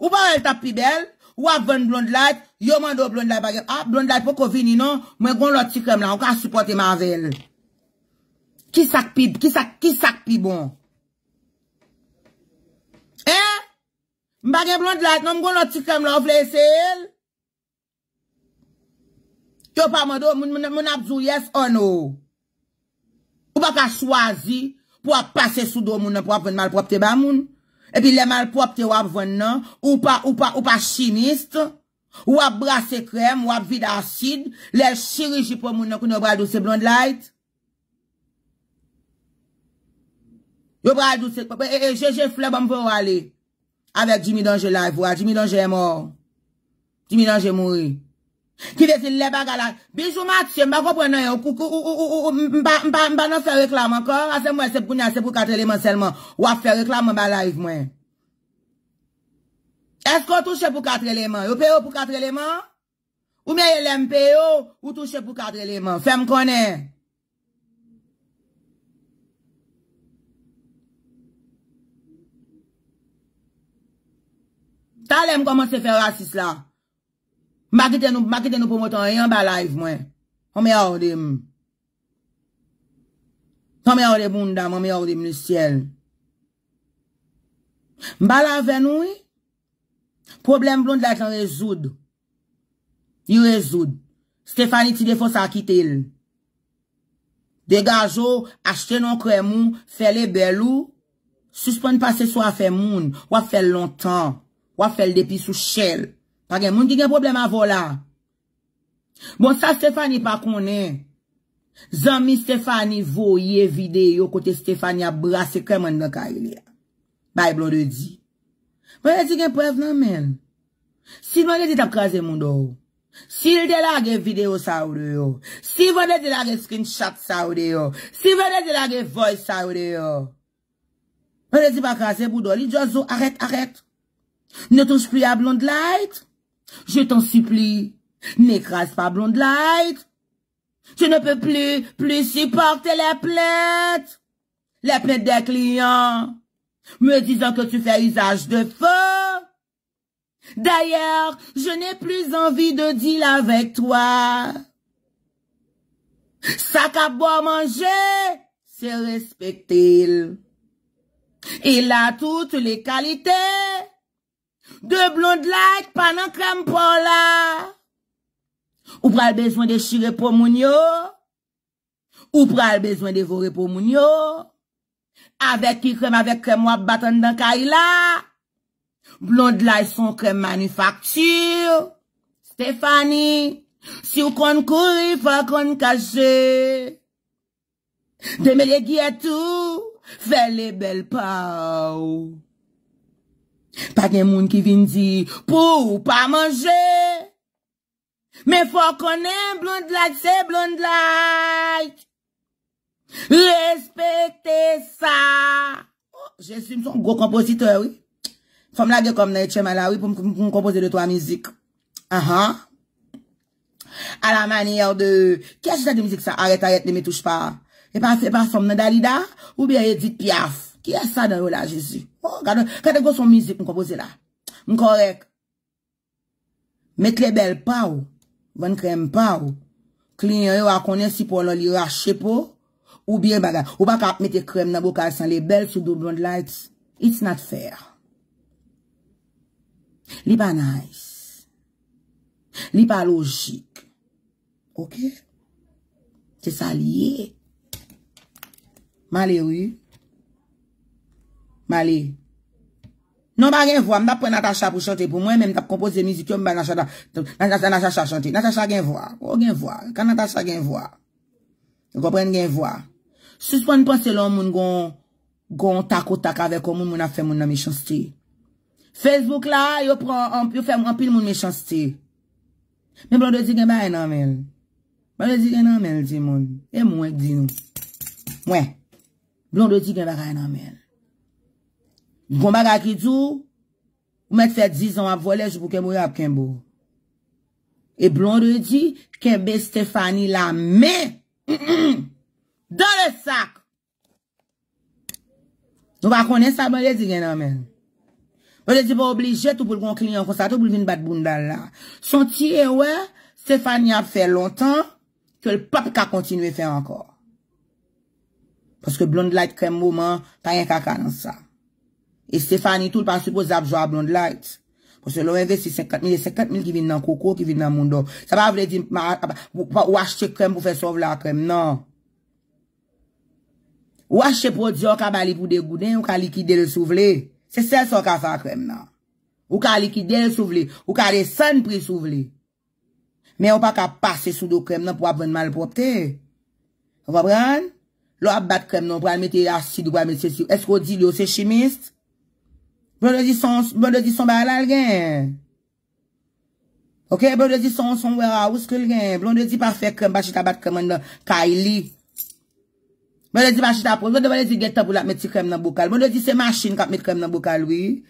Speaker 1: Ou bagen tap pi bel, ou ak ven blonde light, yo mando blonde light bagen. Ha, ah, blonde light pou kou vini non, mwen goun loti kem la, ou ka supporte mavel. Ki sak pi, ki sak, ki sak pi bon. He? Eh? Mbagen blonde light, nou mwen goun loti kem la, ou vle se el? Yo pa mwado moun ap zou yes ou nou. Ou pa ka swazi pou ap pase sou do moun ap wap ven malpropte ba moun. Epi le malpropte wap ven nan. Ou pa chimiste. Wap brase krem. Wap vid asid. Le chiriji pou moun akoun yo bral dou se blonde light. Yo bral dou se. E, e je fleb am pou wale. Awek jimi danjè la yvwa. Jimi danjè e moun. Jimi danjè moun yi. Ti vese le bagalak Bijou mat se mba kopwen nan yo Mba nan fe reklam akor Ase mwen se pounye ase pou 4 eleman selman Ou a fe reklam mba laif mwen Esko touche pou 4 eleman Ou peyo pou 4 eleman Ou meye lempeyo Ou touche pou 4 eleman Fem konen Talem koman se fe rasis la Mba kite nou pou moton, e yon ba laif mwen. Mwen me ordim. Mwen me ordim moun dam, mwen me ordim nisiyel. Mba la ven nou, problem blon de laik an rezoud. Yon rezoud. Stefani ti defos akite il. Degajo, achte non kwe moun, fele belou, suspon pase sou a fe moun, wafel lontan, wafel depi sou chel. Pake moun bon, di gen problem a vola. Bon sa Stefani pa konen. Zanmi Stefani vo ye videyo kote Stefani a brase kwen moun de ka ili ya. Bayblo de di. Moun de di gen pref nan men. Si moun de di tap kaze moun do. Si l de la ge video sa ou de yo. Si moun de di la ge screenshot sa ou de yo. Si moun de di la ge voice sa ou de yo. Moun de di pa kaze moun do li. Djo zo, arret, arret. Ne touj pri a blonde light. Je t'en supplie, n'écrase pas Blonde Tu ne peux plus, plus supporter les plaintes. Les plaintes des clients. Me disant que tu fais usage de feu. D'ailleurs, je n'ai plus envie de deal avec toi. Sac à boire manger, c'est respecter. Il a toutes les qualités De blonde light panan krem pou la. Ou pral bezwen de shire pou moun yo. Ou pral bezwen de vore pou moun yo. Avek ki krem avek krem wap batan dan kay la. Blonde light son krem manufaktyou. Stefani, si ou kon kou yi fwa kon kajè. Deme le gietou, fè le bel paou. Pa gen moun ki vin di, pou pa manje. Oh, me fò konen blond like, se blond like. Respetè sa. Oh, jè sim son go kompositeur, oui. Fòm la gè kom nan et chèman la, oui, pou m'kompose de to a mizik. Aha. A la manèr de, kè jè sa de mizik sa? Arèt, arèt, ne mè touche pa. E pa, e pa, fòm nan dalida, ou bi a yè dit pias. Yes, adan yo la, je zi. Oh, gado, kate go son mizik m kompoze la. M korek. Mek le bel pa ou, van krem pa ou, klinye yo akonye si pou loli rache pou, ou bien baga, ou baka ap mette krem nan bokal san le bel sou do blonde lights. It's not fair. Li pa nice. Li pa logik. Ok? Te salye. Ma le wu, Mali, nou ba gen vwa, mda pou Natacha pou chante pou mwen mè mda pou kompoze mizik yo mba Natacha chante. Natacha gen vwa, ou gen vwa, kan Natacha gen vwa. Gopren gen vwa. Souspon panse lon moun gon takotak avek kon moun moun ap fè moun nan me chanste. Facebook la, yo fè moun anpil moun me chanste. Men blon do di gen ba enanmen. Blon do di gen anmen di moun. E mwen di nou. Mwen, blon do di gen ba enanmen. Goumba kakidou, ou men te fet dizan wap volej pou kembo yap kembo. E blond re di, kembe Stefani la men dan le sak. Nou akonnen sa bon le di genan men. Bon le di pou oblije, tou pou l kon klien kon sa, tou pou l vin bat bundal la. Son ti e we, Stefani yap fe lontan, ke l pap ka kontinwe fe ankor. Paske blond light kembo man, pa yon kaka nan sak. E Stefani tout pan supo zavjwa blonde light. Po se lo investi 50.000, 50.000 ki vin nan koko, ki vin nan moun do. Sa pa vle di, wache krem pou fe sovla krem, nan. Wache pou diyon ka bali pou degounen, ou ka likide le souvle. Se se son ka fa krem, nan. Ou ka likide le souvle, ou ka lesan pri souvle. Men ou pa ka pase sou do krem nan pou ap ven malpropte. Ou pa bran? Lo ap bat krem nan pou ap mette yasi dupan mette yasi. Esko diyo se chimiste? Blon de di son, blon de di son ba lal gen, ok, blon de di son, son wera ou skil gen, blon de di pa fe krem, pa chita bat krem an nan kaili, blon de di pa chita pou, blon de di geta pou la meti krem nan bokal, blon de di se machin kap met krem nan bokal, oui,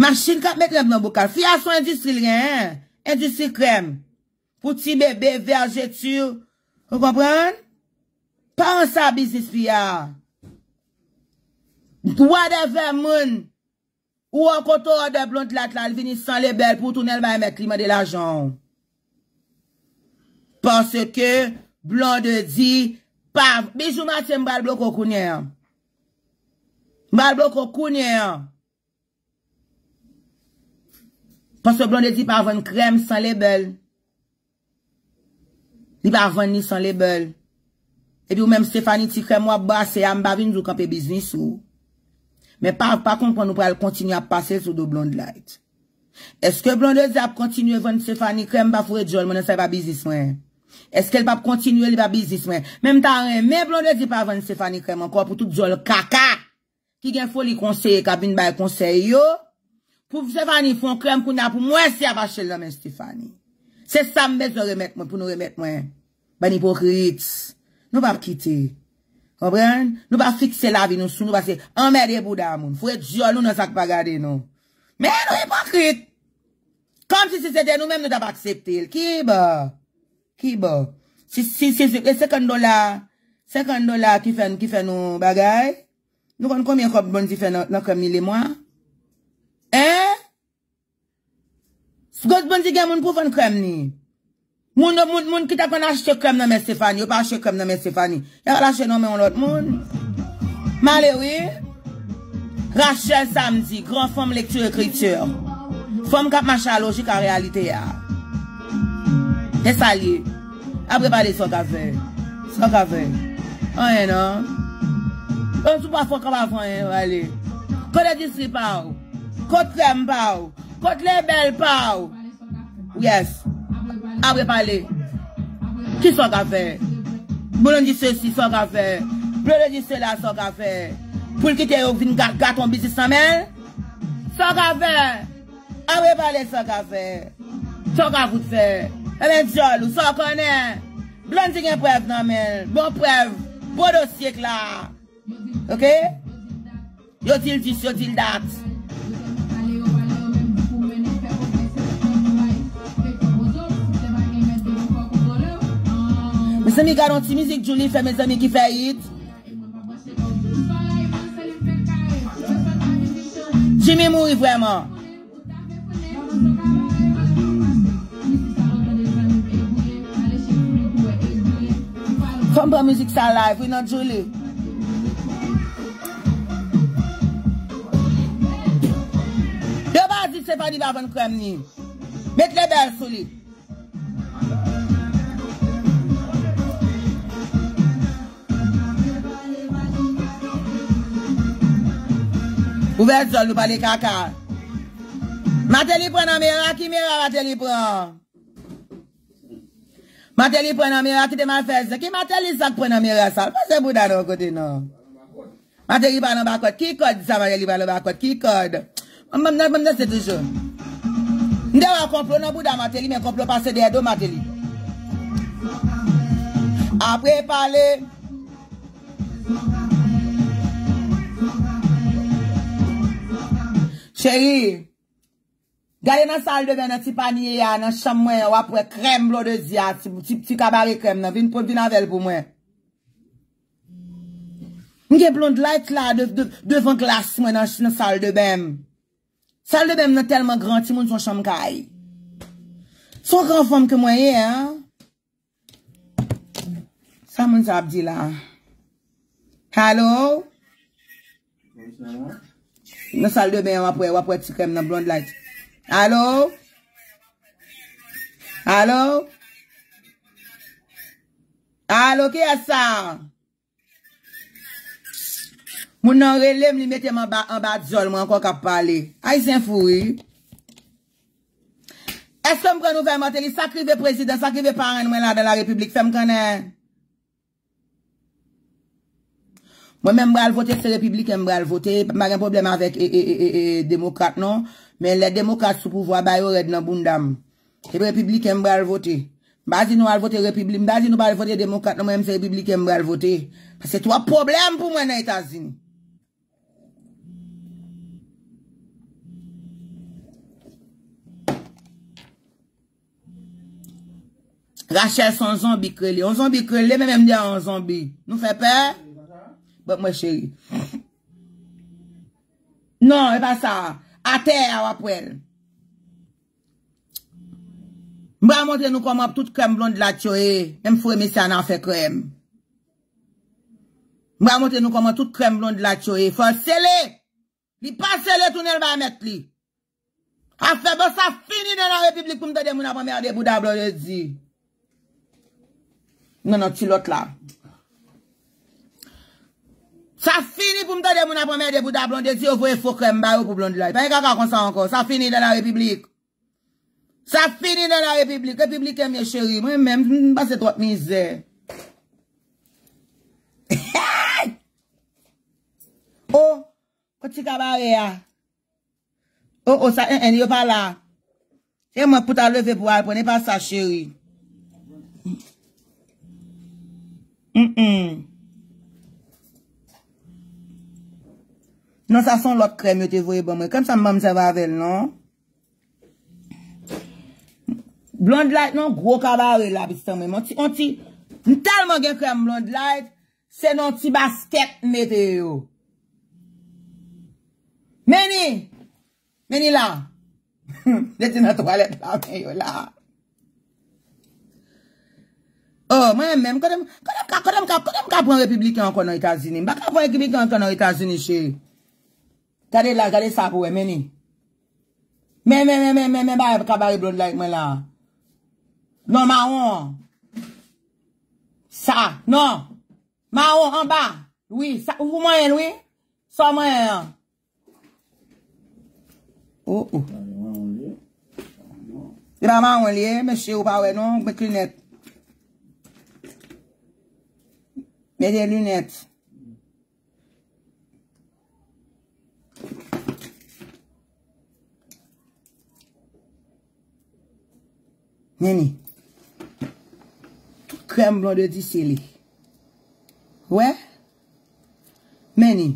Speaker 1: machin kap met krem nan bokal, fya son industril gen, industril krem, pouti bebe, verjetu, ou kompran, pan sa bizis fya, Ou an koto ou an de blonde lak lal vini san le bel pou tou nel baye me klima de la jan. Pansè ke blonde di pa... Bijou maten mbal blok okounyen. Mbal blok okounyen. Pansè blonde di pa avan krem san le bel. Di pa avan ni san le bel. E bi ou menm Stefani ti krem wap ba se yam bavin nou kape biznis ou. Men pa konpon nou prel kontinu ap pase sou do blonde light. Eske blonde ze ap kontinu e vwenn Stefani krem pa fwede jol mwenen sa e pa bizis mwen. Eske el pa kontinu e li pa bizis mwen. Men mta ren men blonde ze pa vwenn Stefani krem ankor pou tout jol kaka. Ki gen fwo li konseye kabin bay konseyo. Pou Stefani fwenn krem kou na pou mwen se ap ashe lomen Stefani. Se sa mwen zon remet mwen pou nou remet mwen. Bani pou krips. Nou pa pkite. Mwen pren, nou pa fikse la vi nou sou, nou pa se, an mè de bouda moun, fwe diol nou nan sak pa gade nou. Mè nou e pakrit, kom si se se de nou mèm nou tap akseptel. Ki bo, ki bo, si se se, e sekandola, sekandola ki fè nou bagay, nou kon komye kop bonzi fè nan kremni lè mwa? Eh? Eh? Skoj bonzi gen moun pou fè nan kremni? Moun do moun moun ki ta kon ashe krem nan mè Stefani. Yo pa ashe krem nan mè Stefani. Ya ral ashe nan mè yon lot moun. Malè wè. Rachel Samdi. Gran fòm lektur ekritur. Fòm kap mè chalogik an realite ya. E sali. Abre balè son gavè. Son gavè. An yon nan. An sou pa fò kama fò an yon balè. Kote disri pa ou. Kote lem pa ou. Kote lem bel pa ou. Yes. Awe pale, ki so ka fe? Boulon di se si, so ka fe? Boulon di se la, so ka fe? Poul ki te yo vin gat, gat on bisis sa men? So ka fe! Awe pale, so ka fe? So ka vout fe? Emen vjol, so ka ne? Boulon di gen pwev nan men, bon pwev, bon dos yek la! Ok? Yo til dis, yo til dat! Se mi garanti mizik joulif, se mi zemegi fe yit. Ti mi moui vweman. Fon bon mizik sa live, wina non, joulif. Yo ba zik se pa ni bavan kwen mni. Met le bel souli. Ouvert sol, loupa li kaka. Mateli pren nan mera, ki mera mateli pren? Mateli pren nan mera, ki te man feze? Ki mateli sak pren nan mera sal? Pase bouda nan kote nan. Mateli pren nan bakot, ki kod? Savaje li pren nan bakot, ki kod? Mbemne, mbemne, se toujou. Nde wakomplo nan bouda mateli, men komplo pasede edo mateli. Apre pale... Chey, gade nan sal de bem nan ti panye ya nan chanm mwen, wapwe krem blo de zi ya, ti kabare krem nan, vin pou vin anvel pou mwen. Mge blon de lak la, devan glas mwen nan sal de bem. Sal de bem nan telman gran, ti moun son chanm kay. Son gran fom ke mwen ye, an. Sa moun sa Abdila. Halo? Hello? Hello? Nè sal de bè yon wapwè, wapwè tsy kèm nan blonde light. Alo? Alo? Alo, kè yè sa? Moun nan relem li metèm an bat zol mwen kon kap pale. A yon fwou yi? E sèm kè nou vè materi, sakri vè prezident, sakri vè paren mwen la de la republik, fèm kènen? Mwen mè mbra l votè se republik mbra l votè. Mwen gen problem avèk e-e-e-e-e-e-e-demokat nou. Men lè demokat sou pouvo apayou red nou bundam. Se republik mbra l votè. Basi nou al votè republik. Basi nou bal votè demokat nou mwen mse republik mbra l votè. Se twa problem pou mwen nè itazin. Rachel son zambi krele. On zambi krele men mè mdi an zambi. Nou fe pey? Bon, mwen cheri Non, e pa sa Ate a wapwel Mwen a montre nou komop tout krem blon Dila tchoe, mwen fwe misya nan fe krem Mwen a montre nou komop tout krem blon Dila tchoe, fwen sele Li pa sele, tou nel va met li A fe, bo sa fini De nan republik koum de demou nan fwe merde Bouda blon de di Non, non, ti lot la Sa fini pou mta de moun apon mè de bouda blondè ti yo vwe fokè mba yo pou blondè la. Pè yon kakakonsan anko. Sa fini dè nan republik. Sa fini dè nan republik. Republikè e mè chèri. Mwen mèm mbase trot mizè. O, o chika barè ya. O, oh, o oh, sa en en yo pala. E mwen pouta leve pou alpon. E pa sa chèri. M, m, m. Mm, mm. Non sa son lot krem yo te vwe bon mwen. Kèm sa mman mse va avèl, non? Blond light non, gro kaba re la bis tan mwen. Mwen ti, mwen ti, mwen tal mwen gen krem blond light, se non ti basket mwen te yo. Mèni! Mèni la! De ti nan toalet la mwen yo la. Oh, mwen mèm, kodèm ka, kodèm ka, kodèm ka, kodèm ka pran republikan konon itazini. Bakan pran republikan konon itazini chey? Gade sa pou we meni. Men men men men men men baye pou kabary bloud like men la. Non ma ou an. Sa, non. Ma ou an ba. Ou mwen we. Sa mwen an. Ou ou. Diba ma ou an liye. Mèche ou pa we nou. Mèche lunet. Mèche lunet. Mèche lunet. Meni, krem blon de di seli. Ouè? Meni,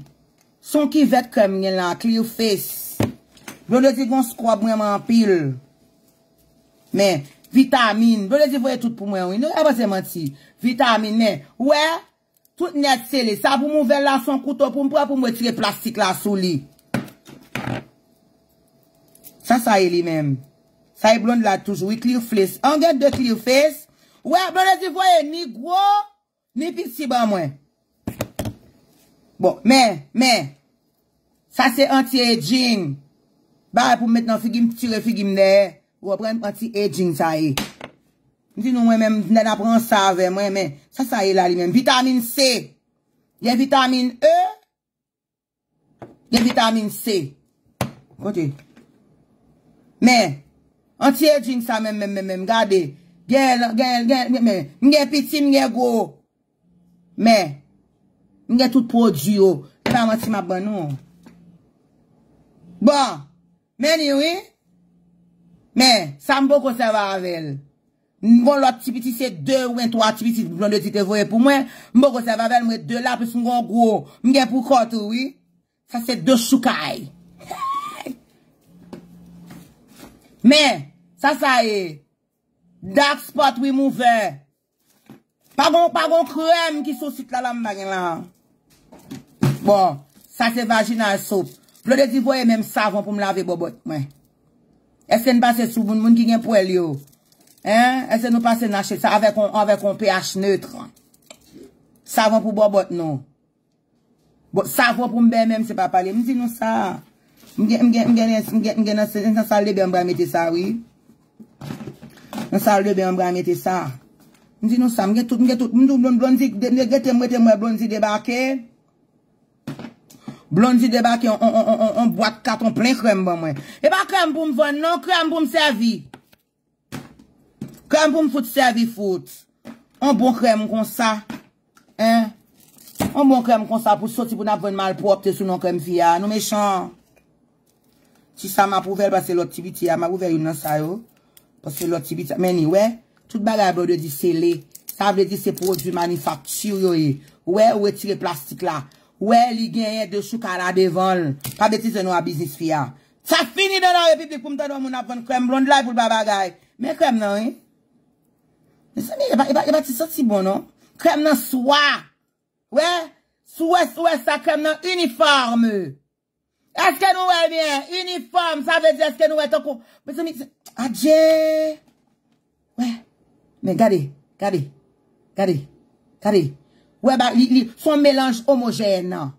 Speaker 1: son ki vet krem gen lan, clear face. Blon de di gon skwab mwen man pil. Men, vitamine. Blon de di voye tout pou mwen wè. Ewa se menti. Vitamine men. Ouè? Tout net seli. Sa pou mwen vel la son koutou pou mwen pwa pou mwen triye plastik la sou li. Sa sa e li menm. Ta yi blonde la toujou. Yi clear face. Angen de clear face. Ouwe blonde di fwe ni gwo. Ni pis si ba mwen. Bon men men. Sa se anti aging. Ba pou mwen nan figim ti refigim ne. Ouwe pren anti aging sa yi. Mwen mwen mwen mwen mwen mwen mwen mwen mwen. Sa sa yi la li men. Vitamin C. Ye vitamin E. Ye vitamin C. Ok. Men mwen. Antye jing sa men men men men, mga de, gen gen gen men men, mga piti mga gro, men, mga tout prodjio, fè mwen si mabon nou. Bon, men yi oui, men, sa mbo koseva avèl, mbon lot tipiti se 2 ou 1, 3 tipiti, blon 2 ti te voye pou mwen, mbo koseva avèl mwen 2 la pisi mgon gro, mga pou kote oui, sa se 2 choukaye. Men, sa sa e, dark spot we mou ven, pa gon kreem ki sou sit la lam bagen la. Bon, sa se vajina e sop, ple de di voye menm savan pou m lave bobot, men. Ese nou pase souboun, moun ki gen pou el yo. Ese nou pase nache, sa avek on pH neutre. Savon pou bobot nou. Bon, savon pou m ben menm se pa pale, m zinou sa. Mge nansan salde ben mbre metè sa, wè. Nansan salde ben mbre metè sa. Mge dit nou sa, mge tout, mge tout. Mne dit mwen blonzi debake. Blonzi debake en boat katon plen krem bon mwen. Eba krem pou m ven nan, krem pou m servi. Krem pou m fout servi fout. An bon krem kon sa. An bon krem kon sa pou soti pou nan ven mal popte sou nan krem fiyan. Ah, non mechant. Ti sa ma pouvel pa se loti biti ya, ma pouvel yon nan sa yo. Pa se loti biti, meni we, tout bagay bro de di seli. Sa vle di se prodjou manifaktyou yo e. We, we tire plastik la. We, li genye de chou ka la devol. Pa beti se nou a bizis fia. Sa fini de nan repipi koum ta don moun apon krem blond la pou babagay. Men krem nan e. Eh? Mese mi, e ba e e ti sot si bon non? Krem nan swa. We, swa swa sa krem nan uniforme. Eske nou wè e bien, uniform, sa vèzi eske nou wè e tokou. Mwen se mwen se, adjè, wè, mwen gade, gade, gade, gade, wè ba, son mélange homojen nan.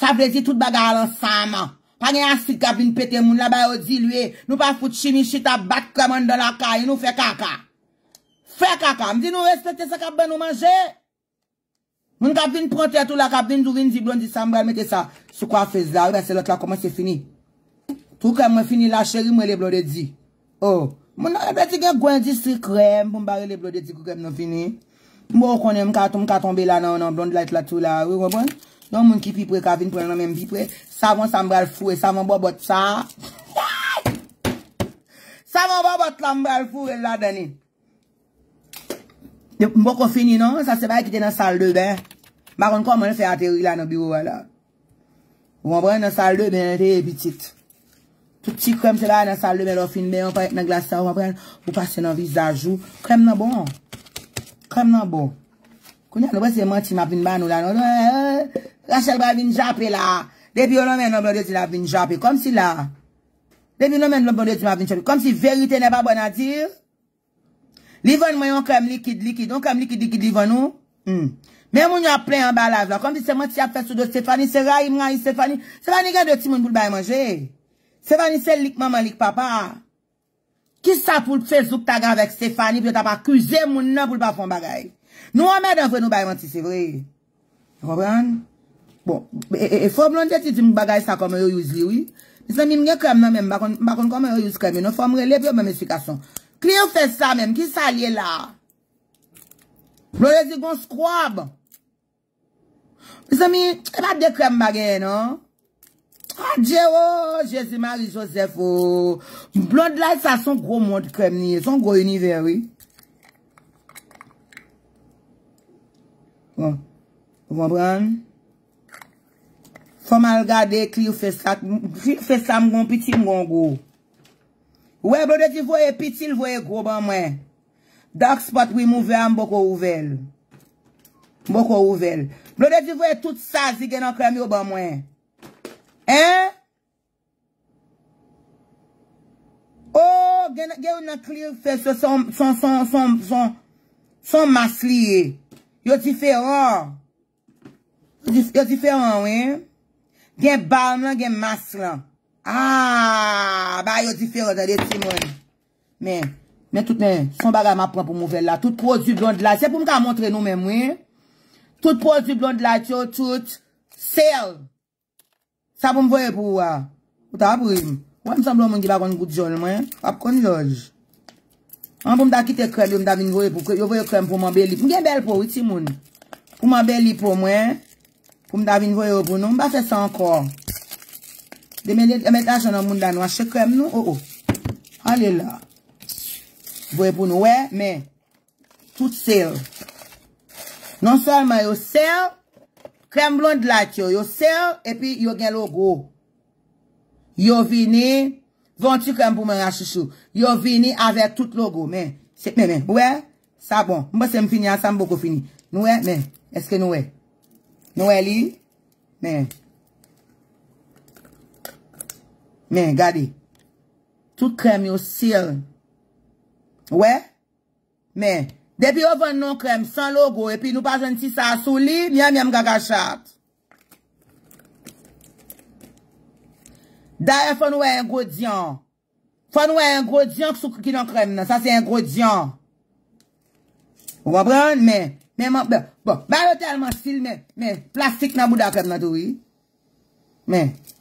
Speaker 1: Sa vèzi tout bagal ansama. Panyan asik ap vin petè moun, la bayo di lue, nou pa fout chimi chita bat kwa man do la ka, yon nou fè kaka. Fè kaka, mwen se mwen se kapa nou manje. Moun kap vin pronte tou la kap vin doun vin di blondi sambral mette sa. Sou kwa fez la? Ou ben se lot la koman se fini? Tou kem mwen fini la cheri mwen le blondi di. Ou. Moun nan repeti gen gwen di sri krem pou mbare le blondi di kou kem mwen fini. Moun konen mwen ka tombe la nou nan blondi light la tou la. Ou moun ki pi pre kap vin pren nan men pi pre. Savon sambral fure. Savon bo bot sa. Savon bo bot sambral fure la deni. Mbo kon fini non, sa se ba ekite nan salde ben. Bakon kon mwen fè ateri la nan biro la. Mwen pren nan salde ben, re pitit. Touti krem se ba nan salde ben, lò fin ben, mwen pren nan glasè, mwen pren, mwen passe nan vizajou. Krem nan bon. Krem nan bon. Kouni an nou bè se man ti map vin ban nou la. Rachel ba vin japè la. Depi ou nan men nan mwen de ti lap vin japè. Kom si la. Depi ou nan men nan mwen de ti map vin japè. Kom si verite ne pa bon atir. Livon mwen yon krem likid likid, yon krem likid likid livon nou. Men hmm. mwen yon apren yon balaz la, kom di seman ti ap fesou do Stefani, se ray mwen yon Stefani. Stefani gen de ti moun pou l bay manje. Stefani se lik maman lik papa. Kis sa pou l psel souk ta gan vek Stefani, pyo ta pa kujen moun nan pou l pa fon bagay. Nou an men den vwen nou bay man ti, se vre. Kobran? Bon, e, e, e fom lon de ti di mou bagay sa kome yon yon ziwi. Disan mi mwen krem nan men, bakon kome yon yon ziwi krem, yon e fom relep yon mwen me sikason. Kli ou fe sa menm, ki sa liye la? Blond lè si gon skwab. Pisè mi, e pat de krem bagè non? An dje ou, oh, Jezi Marie Joseph ou. Oh. Blond lè sa son gro moun krem ni, son gro univeri. Bon, bon bran? Fò man gade kli ou fe sa, kli ou fe sa mgon piti mgon go. We blode di voye pitil voye gro ban mwen. Dark spot we mouve am bokou ouvel. Bokou ouvel. Blede di voye tout sa zi gen an krem yo ban mwen. Hein? Oh, gen yon akli yon fes yo son mas liye. Yo di fe ran. Yo di fe ran wey. Gen barman gen mas lan. Haaaaa, ah, ba yo di fè rote de ti moun. Men, men tout men, son bagay ma pran pou mou vel la. Tout pou o zublon de la, se pou mwen ka montre nou men mwen. Tout pou o zublon de la, chou tout. Ser! Sa pou mwen voye pou wè. Ou ta apri mwen? Ou an mè sanblon mwen di bagan gout jol mwen? Ape kon loj. An pou mwen da kite krem, yo mwen da vin voye pou krem. Yo voye krem pou mwen beli pou mwen. Gen bel pou wè ti moun. Pou mwen beli pou mwen. Pou mwen da vin voye pou mwen. Mwen ba fè san kor. Deme ta jenon moun dan wache krem nou, o, o. Ale la. Boye pou nou, we, men. Tout sel. Non sol man yo sel, krem blon dlati yo. Yo sel, epi yo gen logo. Yo vini, vanti krem pou men a chouchou. Yo vini ave tout logo, men. Se men, men. We, sa bon. Mba se m finya, sa m boko fini. Nou we, men. Eske nou we. Nou we li. Men, men. Men, gade. Tout krem yo sil. We? Men, depi yo vende nan krem san logo, epi nou bazen ti sa sou li, miyam miyam gagachat. Daya e, fwenn wè yon grodion. Fwenn wè yon grodion ksou ki nan krem nan. Sa se yon grodion. Wabran? Men, men, men, bon, ban yo telman sil, men, men, plastik nan mouda krem nan tou, we? Men, men,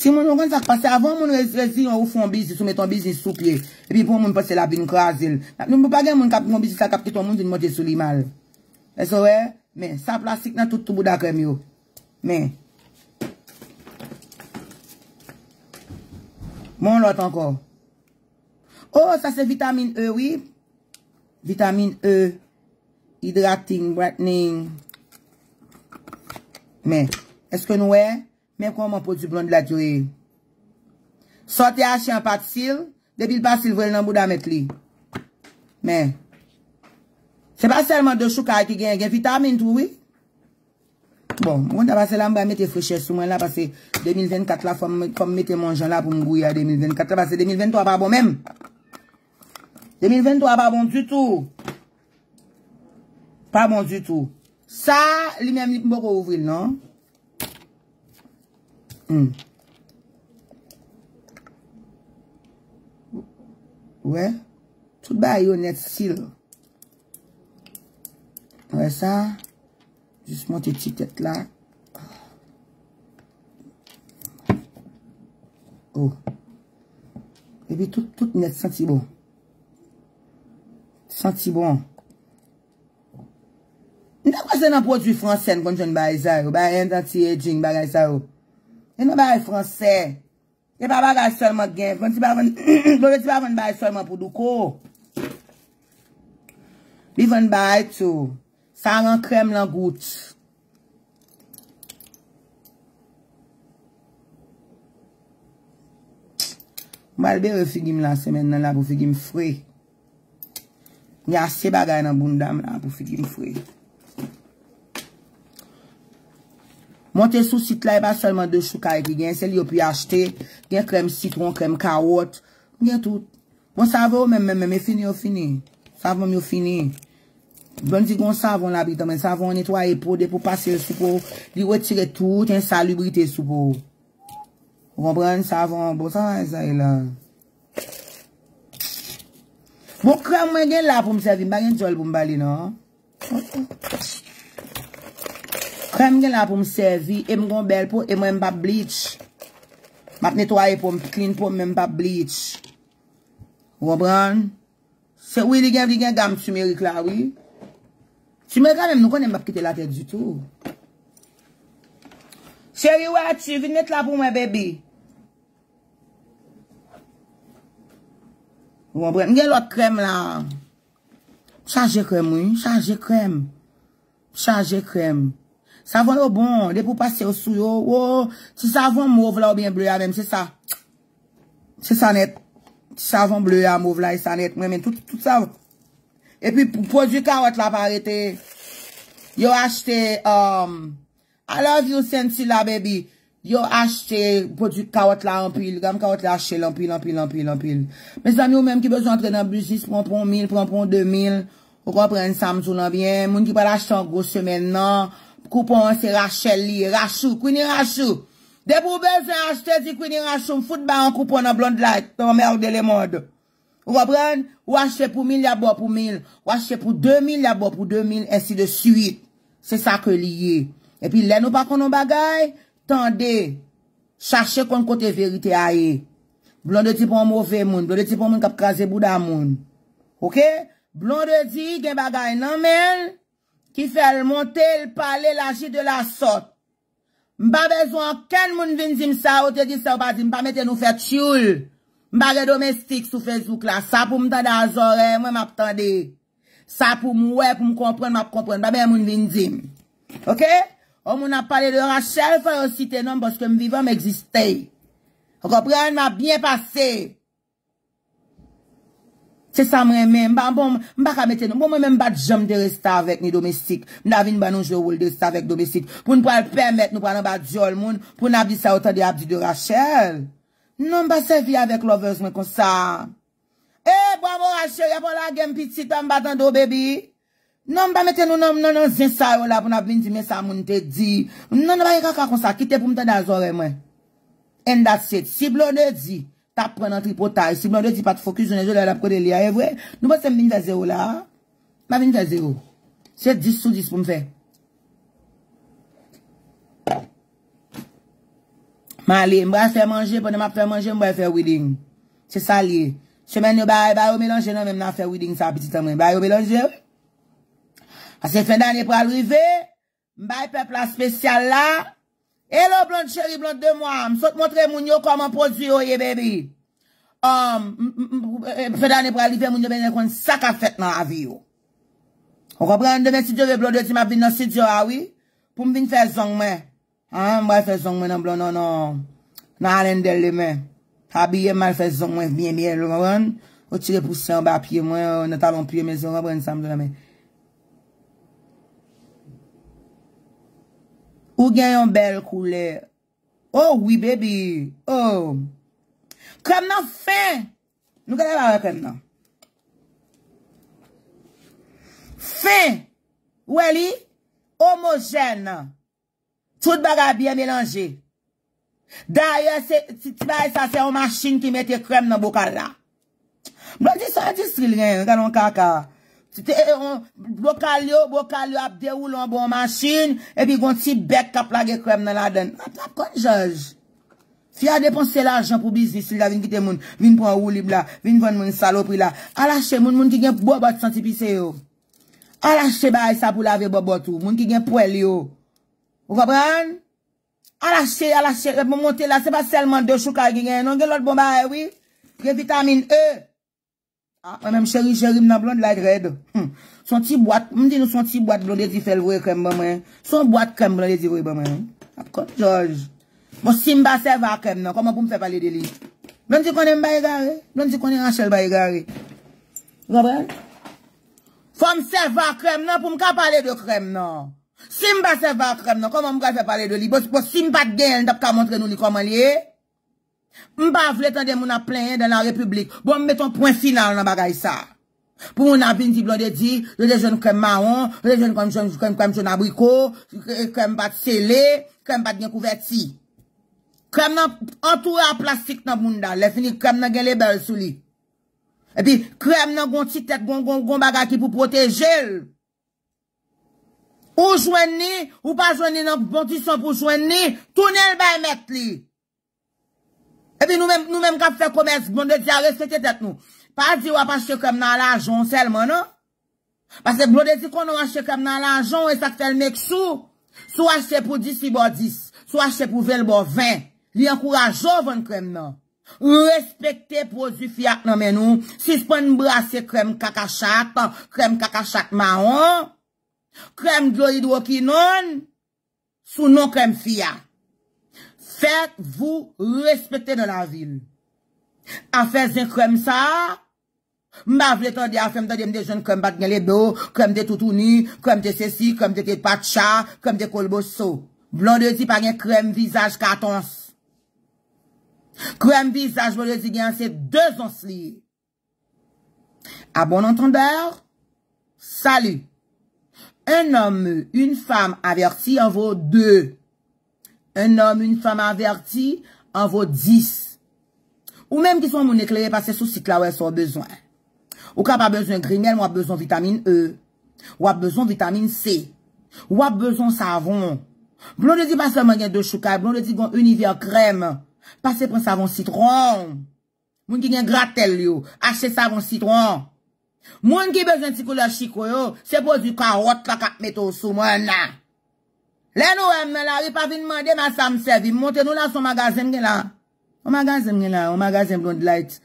Speaker 1: Si moun yon kon sa kpase, avon moun rezi yon ou foun bizi sou met ton bizi sou kliye. Epi pou moun pase la bin krasil. Nou moun pa gen moun bizi sa kapte ton moun vin mwote sou li mal. E so wey? Men, sa plastik nan toutou bouda krem yo. Men. Moun lot anko. Oh, sa se vitamine E, wii. Vitamine E. Hidratin, brightening. Men, eske nou wey? Men kon man pou di blon di la diwe. Sote asye an pat sil, debil pat sil vwe nan mouda met li. Men, se pa selman de chou ka ki gen, gen vitamin tou, oui? Bon, moun ta pase la mba mette fweshè, sou mwen la pase 2024 la, fom mette mwen jan la pou mgouya 2024 la, pase 2023 pa bon men. 2023 pa bon du tout. Pa bon du tout. Sa, li men mwen mbo kou ouvril, non? Wè, mm. tout bayo net sil. Wè sa, jis mwote chiket la. Wè bi tout net santi bon. Santi bon. Nta kwa se nan prodjwi fransen kon jen bayi zarou, bayi entansi aging, bayi zarou. E nan baye Fransè. E pa bagay sol man gen. Vwant se pa vwant baye sol man pou dukou. Bi vwant baye tou. Sagan krem lan gout. Mwal be refigim lan semen nan la pou figim fri. Nya se bagay nan bundan nan pou figim fri. Mon te sou sit la e ba solman de chou ka e ki gen, se li yo pi achete, gen krem sitron, krem kawot, gen tout. Bon savon men men men men, fin yo fini, savon yo fini. Bon di kon savon la bita men, savon netwaye pou, de pou pase sou pou, di wetire tout, gen salubrite sou pou. Bon pren savon, bon savon e zay lan. Bon krem men gen la pou msevi, mba gen jol pou mbali nan. Bon savon. Krem gen la pou m sevi, e m gon bel pou, e m wèm pa bleach. Map netwaye pou m klin pou, m wèm pa bleach. Wou bran? Se wèm li gen, li gen gam, sumerik la wè. Sumerik la m nou konen map kite la tèd du tout. Se wèm wèm ati, vèm net la pou mè bebi. Wou bran? Gen lot krem la. Chaje krem wè, chaje krem. Chaje krem. Savon yo bon, de pou pase yo sou yo, yo, ti savon mouv la ou bien blou ya men, se sa, se sa net, ti savon blou ya mouv la, se sa net, men, men, tout, tout savon. E pi pou pou di karot la parete, yo achete, um, a la vi ou senti la bebi, yo achete pou di karot la ampil, gam karot la achete, l'ampil, l'ampil, l'ampil, l'ampil. Mes amyo men ki bezon tre nan bujis, pron pron mil, pron pron demil, ou kon pren samjou nan bien, moun ki pal achete an gos semen nan. Koupon an se rachel liye, rachou, kweni rachou. De pou beze rachete di kweni rachou, mfout ba an koupon nan blonde light. Toman merde le mod. Wabren, wache pou mil ya bo pou mil. Wache pou 2 mil ya bo pou 2 mil, ensi de suite. Se sa ke liye. E pi lè nou pa konon bagay, tende. Chache kon kote verite a ye. Blonde ti pou an mwove moun, blonde ti pou an moun kap kaze bouda moun. Ok? Blonde di gen bagay nan menl. Ki fèl montè l palè lajè de la sot. Mba bezon akèn moun vinzim sa, ou te di sa ou pa zin, mba metè nou fè tsyoul. Mba gè domestik sou Facebook la, sa pou mtande a zore, mwen map tande. Sa pou mwè, pou m komprèn, map komprèn, mba ben moun vinzim. Ok? Ou moun ap pale de rachèl, fè rositè nan, bòske m vivèm egzistè. Ropren, map byen passey. Mwen mwen mwen bat jom de resta avek ni domestik Mwen avin ban nou jowol de resta avek domestik Poun pwa lpemmet nou pwan nan bat jowol moun Poun ap di saoutan de ap di de Rachel Non mwen se vi avek lovers mwen konsa E eh, boan mwen Rachel ya pou la gen pitit Pan mwen oh, bat nan do bebi Non mwen pan mette nou nan non, nan nan zinsayon la Poun ap vin di men sa moun te di Non mwen nan yon kaka konsa Kite pou mwen te nazore mwen Enda set Siblo ne di Mwen ap pre nan tripotaj, si mwen de di pat fokus, jounen jounen ap kode li a, ye vwe? Nou mwen se mwen vin veze ou la, ha? Mwen vin veze ou. Seye 10 sou 10 pou mwen fe. Ma li, mwen ap fè manje, mwen ap fè manje, mwen ap fè weeding. Se sali. Se men nou baye, baye ou melange, nan mwen ap fè weeding sa piti tamwen. Baye ou melange ou? A se fè danye pou alrive, mwen baye pepla spesyal la. E lo blon chèri blon de mwa, msot mwotre moun yo koman pou zi yo ye bebi. Fè dani prali fè moun yo benye kon sak oh. a fèt nan avi yo. O repren de ven si diyo ve blon de ti map vin nan si diyo awi, ah pou m vin fè zonk men. Mwen fè zonk men nan blon nan non, non. alen deli men. A biye man fè zonk men vmye mwen loran. O tire pousè an bapye euh, mwen, nan talon pye mwen zonk, repren sam zonk men. Ou gen yon bel koule. Ou, oui, bebe. Ou. Krem nan fin. Nou gen yon bel krem nan. Fin. Ou e li? Omogen nan. Tout baga biye menanje. Da ye se, ti bay sa se yon masin ki mette krem nan bokara. Mwen di san di sril gen yon. Kan yon kaka. Si te e yon blokal yo, blokal yo ap de ou lan bon masin, epi yon si bek kapla ge krem nan la den. Apla kon jaj. Si a deponser la ajan pou biznis, li la vin kite moun, vin pou an ou li bla, vin voun moun salopri la. Alashe, moun moun ki gen bobot santipise yo. Alashe bay sa pou lave bobot ou, moun ki gen poel yo. Ou ka bran? Alashe, alashe, epi moun monte la, se pa selman de chou ka non, gen, nan gen lot bon bay, oui? Gen vitamin E. Ah, mè mèm chèri chèri mè nan blonde light red Son ti boate, mèm di nou son ti boate blonde zi fel vwe kèm bè mè Son boate kèm blonde zi vwe bè mè Apo ah, kon, George Mèm simba se va kèm nan, koman pou m fè pale de li Mèm di konen m bay e gare, mèm di konen an chèl bay e gare Rabè Fèm se va kèm nan pou m ka pale de kèm nan Simba se va kèm nan, koman pou m ka pale de li Pò simba gen, dèp ka montre nou li koman li e M pa vlet an de moun a plenye de nan republik, bon m met ton poin final nan bagay sa. Pou moun a vin di blon de di, le de joun kèm maron, le de joun kèm kèm joun abriko, kèm bat sélé, kèm bat gen kouverti. Kèm nan entourè a plastik nan moun da, le finit kèm nan gen le bel sou li. Epi, kèm nan gonti tèt gong gong gong bagay ki pou proteje l. Ou jwen ni, ou pa jwen ni nan gonti son pou jwen ni, tou ni l bay met li. Epi nou menm kap fe komers, blon de di a respete tet nou. Pa di wap ashe krem nan la ajon selman nou. Pas se non? blon de di kon wap ashe krem nan la ajon, e sa te fel mek sou, sou ashe pou 10 i bo 10, sou ashe pou vel bo 20, li ankorajo voun krem nou. Respekte pou ou du fiyak nan men nou, si spon brase krem kakachat, krem kakachat maron, krem glori dwo ki non, sou nou krem fiyak. Fèt vous respecter de la ville. A fès de krem sa, ma vlétan di a fèm da dèm de joun kèm bat nè lè do, kèm de toutouni, kèm de sèsi, kèm de tè patcha, kèm de kolbosso. Blan de zi pagnè krem vizaj katons. Krem vizaj vòlè zi gen sè de zons li. A bon entendeur, sali, un om, un fam averti an vòl dè Un om, un fam anverti, anvo 10. Ou menm ki son moun e kleye pase sou sit la wè sou wè bezon. Ou ka pa bezon grime, wap bezon vitamine E. Wap bezon vitamine C. Wap bezon savon. Blondedit pase moun gen de choukai, blondedit gon univer krem. Pase pon savon citron. Moun ki gen gratel yo, ashe savon citron. Moun ki bezon ti kou la chikwe yo, sebo du karot la katmeto sou moun nan. Lè nou wèm mè la, wè pa vin mè, dè mè sa msevi. Mote nou la son magazèm gen la. O magazèm gen la, o magazèm Blond Light.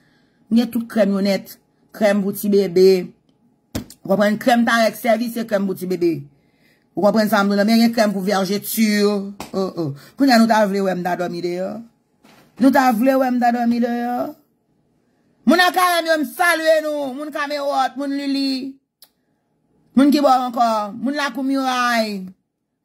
Speaker 1: Mè tout krem yonet. Krem bouti bebe. Wapren krem tan eksevi, se krem bouti bebe. Wapren sa mdou la, mè gen krem pou verje tsyo. Oh, o, oh, o. Oh. Kwenye nou ta vle wèm da domi de yo? Nou ta vle wèm da domi de yo? Moun a karem yon salwe nou. Moun kame wot, moun li li. Moun ki bo ankor. Moun la koum yon rayn.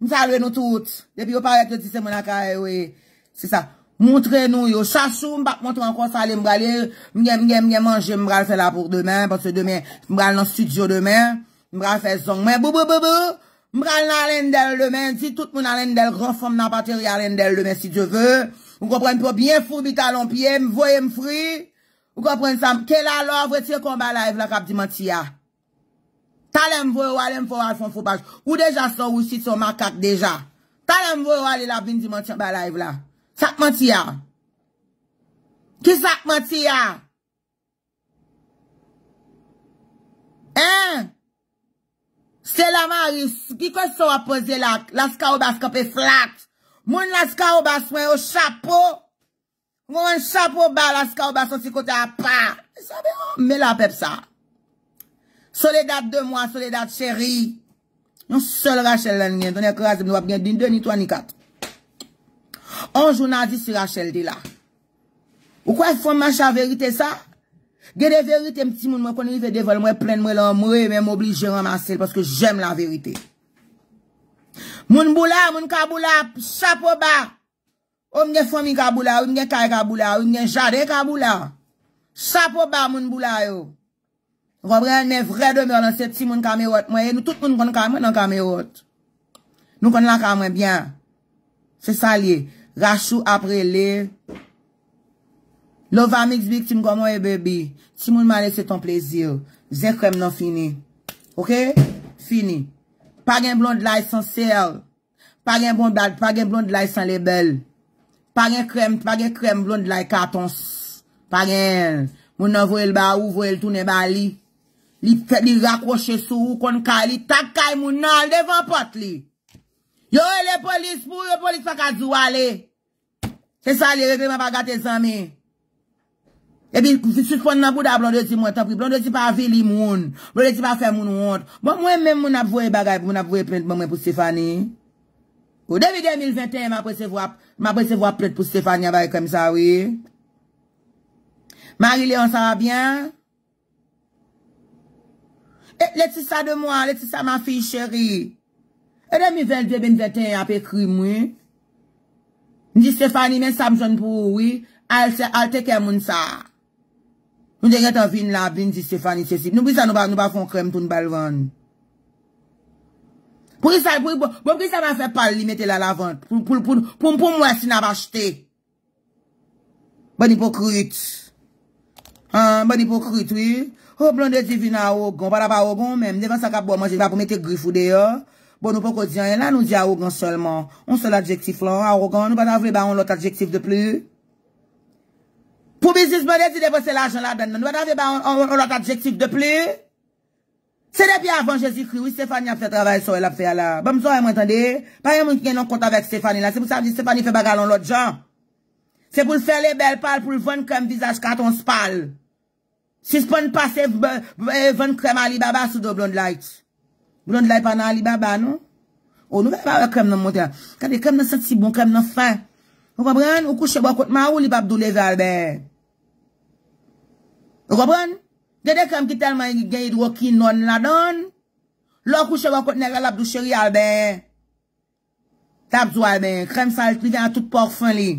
Speaker 1: M salve nou tout. Depi yo parek yo disi moun akaye we. Se sa. Moun tre nou yo. Sa sou m bak moun tron kon sali m brale. M gen m gen m gen manje m brale se la pouk demen. Pon se demen m brale nan studio demen. M brale se zonk men. Bou bou bou bou. M brale nan alen del demen. Si tout moun alen del ron fom nan patir yalen del demen si je ve. M kon pren pou bien foun bita lon piye. M voye m fri. M kon pren sam. Ke la la vwe ti kon ba la ev la kap di man ti ya. Talem vwe wale mfo wale fon fupaj. Ou deja so, ou si to makak deja. Talem vwe wale la vin dimensyon ba la ev la. Sakman ti ya? Ki sakman ti ya? En! Se la man ris, ki kon so wapose la, la ska wabas kape flat. Moun la ska wabas mwen yo chapo. Moun chapo ba la ska wabas an si kote a pa. E sa be yon oh, me la pep sa. Soledad de moi, soledad chèri. O sol Rachel la nyè. Donè krasi mn wap gen din 2, ni 3, ni 4. O jounadis si Rachel de la. O kwa fom mwach a verite sa? Gen de verite mti moun mwen koni ve devol mwen plen mwen lom mwen mwoblij jè ramaselle pwoske jèm la verite. Moun boula, moun kaboula, sapoba. O mwen fomi kaboula, mwen kaj kaboula, mwen jade kaboula. Sapoba moun boula yo. Robre, ne vre de mer nan se ti moun kamerot. Mwenye, nou tout moun kon kamen nan kamerot. Nou kon lan kamen byan. Se salye. Rashou apre le. Lovam xbik, ti moun gomo e bebi. Ti moun male se ton plezir. Zen krem nan fini. Ok? Fini. Pagen blon dlay san ser. Pagen blon dlay san lebel. Pagen krem blon dlay katons. Pagen. Moun nan vwe lba ou vwe l toune bali. Li rakwoshe sou kon ka, li tak ka y moun nan, li devan pot li. Yo, e le polis pou, yo polis fak a zwa le. Se sa li regleman pa gate zan mi. E bi, si fon nan pou da blondesi moun, ta pou blondesi pa ve li moun, blondesi pa fe moun moun. Bon mwen men moun ap vwe bagay, bon mwen ap vwe prent bon mwen pou Stefani. O, devi 2021, ma kwen se vwa prent pou Stefani avay komisa we. Mari le, on sa va byan? E, leti sa de mwa, leti sa ma fi cheri. E de mi vel de ben veten ap e krim we. Ndi Stefani men samjon pou we, al te kem moun sa. Moun denget an vin labin, ndi Stefani se sip. Nou bizan nou ba fon krem tou nou balvan. Pou i sa, pou i bo, pou i sa nan fe pal limitel la lavant. Pou mwen si nan bachte. Bon ipokrit. Bon ipokrit we. Bon ipokrit. O blon de divina arogon, para pa arogon mèm, devan sa kap bo manje, va pou mette grifou de yo. Bo nou poko diyan, e la nou diya arogon solman. On sol adjektif lan, arogon, nou pa nan vwe ba on lot adjektif de pli. Po bisis mwen de di depose l'ajan la den, nou pa nan vwe ba on lot adjektif de pli. Se de pi avan, jesu kri, wis Stefani a fwe travay so, el ap fwe ala. Ba mso a mwen tande, pa yon mwen kwen an konta vek Stefani la, bon, se pou sa mwen di Stefani fwe baga lon lot jan. Se pou l fwe le bel pal pou l vwen kwenm vizaj katon spal. Si spon pase eh, eh, ven krem a li baba, sou do blonde light. Blonde light pa nan a li baba, nou? Ou nou ve pa we krem nan mwote a? Kade krem nan sè si bon, krem nan fè. Wabran, ou kouche wakot man ou li babdou le zè albe? Wabran? Gede krem ki tel man yi gèyid wakin non la don? Lò kouche wakot nè rel abdou chèri albe? Ta bzou albe, krem salp li ven an tout porfèn li.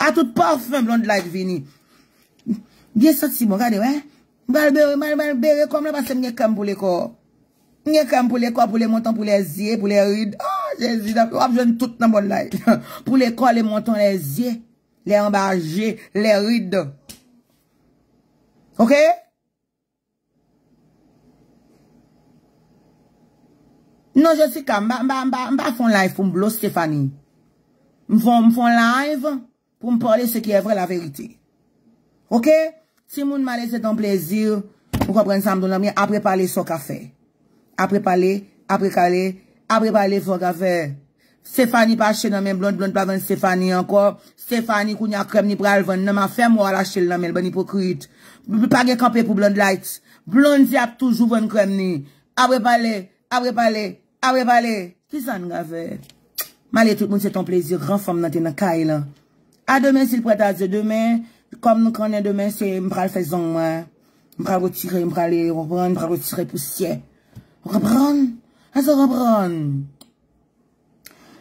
Speaker 1: An tout porfèn blonde light vi ni. Biye sot si bon, kade, we? Mal be re, mal be re, kom la, pasem nye kem pou le ko. Nye kem pou le ko, pou le monton, pou le zye, pou le ride. Oh, jezi, wap jen tout nan bon la. Pou le ko, le monton, le zye, le ambaje, le ride. Oke? Nou, jezi, kam, mba, mba, mba, mba fon live pou mblo Stefani. Mfon, mfon live pou mpwale seki evre la verite. Oke? Si moun male se ton plezir, moun komprense amdoun nanmen, apre pale so kafe. Apre pale, apre kale, apre pale, fon kafe. Stefani pa chen nanmen, blonde blonde pa ven Stefani anko, Stefani koun ya krem ni pral ven, nanman fèm wala chen nanmen, bon bè ni pokrit. Pagè kampe pou blonde light, blonde zi ap toujou ven krem ni. Apre pale, apre pale, apre pale. Ki san kafe? Male, tout moun se ton plezir, renfom nan tena kae la. A demen sil preta ze demen, Kom nou konen demen se mpral fezon mwen, mpral wotire, mpral e repron, mpral wotire pousye. Repron, a zo repron.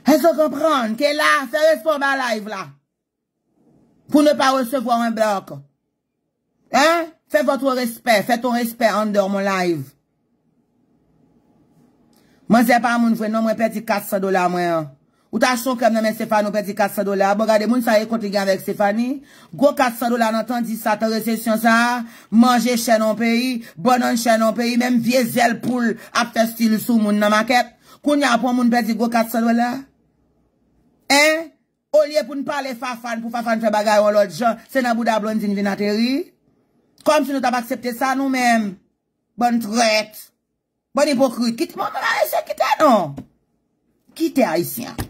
Speaker 1: A zo repron, ke la, fe respo mwen live la. Pou ne pa resevo an blok. Hein, fe votre respet, fe ton respet an dòr mwen live. Mwen se pa moun vwe, nan mwen peti 400 dola mwen an. Ou ta chokèm nan men Sefan ou pedi 400 dola. Bo gade moun sa yè konti gen vek Sefani. Go 400 dola nan tan di sa te resesyon sa. Mange chè nan peyi. Bonan chè nan peyi. Mem vie zèl poul ap te stil sou moun nan makèp. Koun yè apon moun pedi go 400 dola. Hein? O liè pou n'pale fa fan pou fa fan fe bagayon lòt jò. Se nan bouda blondin vinateri. Kom si nou tap aksepte sa nou men. Bon trèt. Bon ipokrit. Kite moun nan a rejè kite non? nan. Kite a isi an.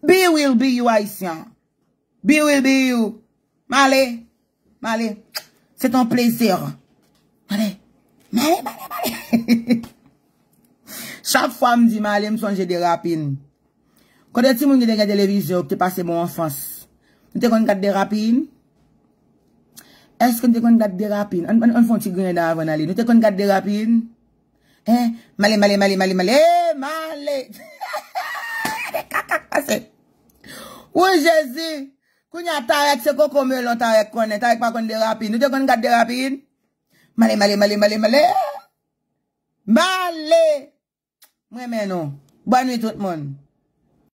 Speaker 1: Be will be you, Aisyan. Be will be you. Mali. Mali. Se ton plezer. Mali. Mali, mali, mali. Chafwa mdi mali, msonje de rapin. Kode ti moun gen de gadele vizor, te pase bon enfans. Nte kon gade de rapin? Eske nte kon gade de rapin? An fon ti gwenye da avon, ali. Nte kon gade de rapin? Mali, mali, mali, mali, mali, mali. Ase, ouye Jezi, kwenye atarek se koko mwelo atarek kwenye, atarek pa kon de rapin, nou de kon gat de rapin? Male male male male male, male, mweme nou, banwe tout moun.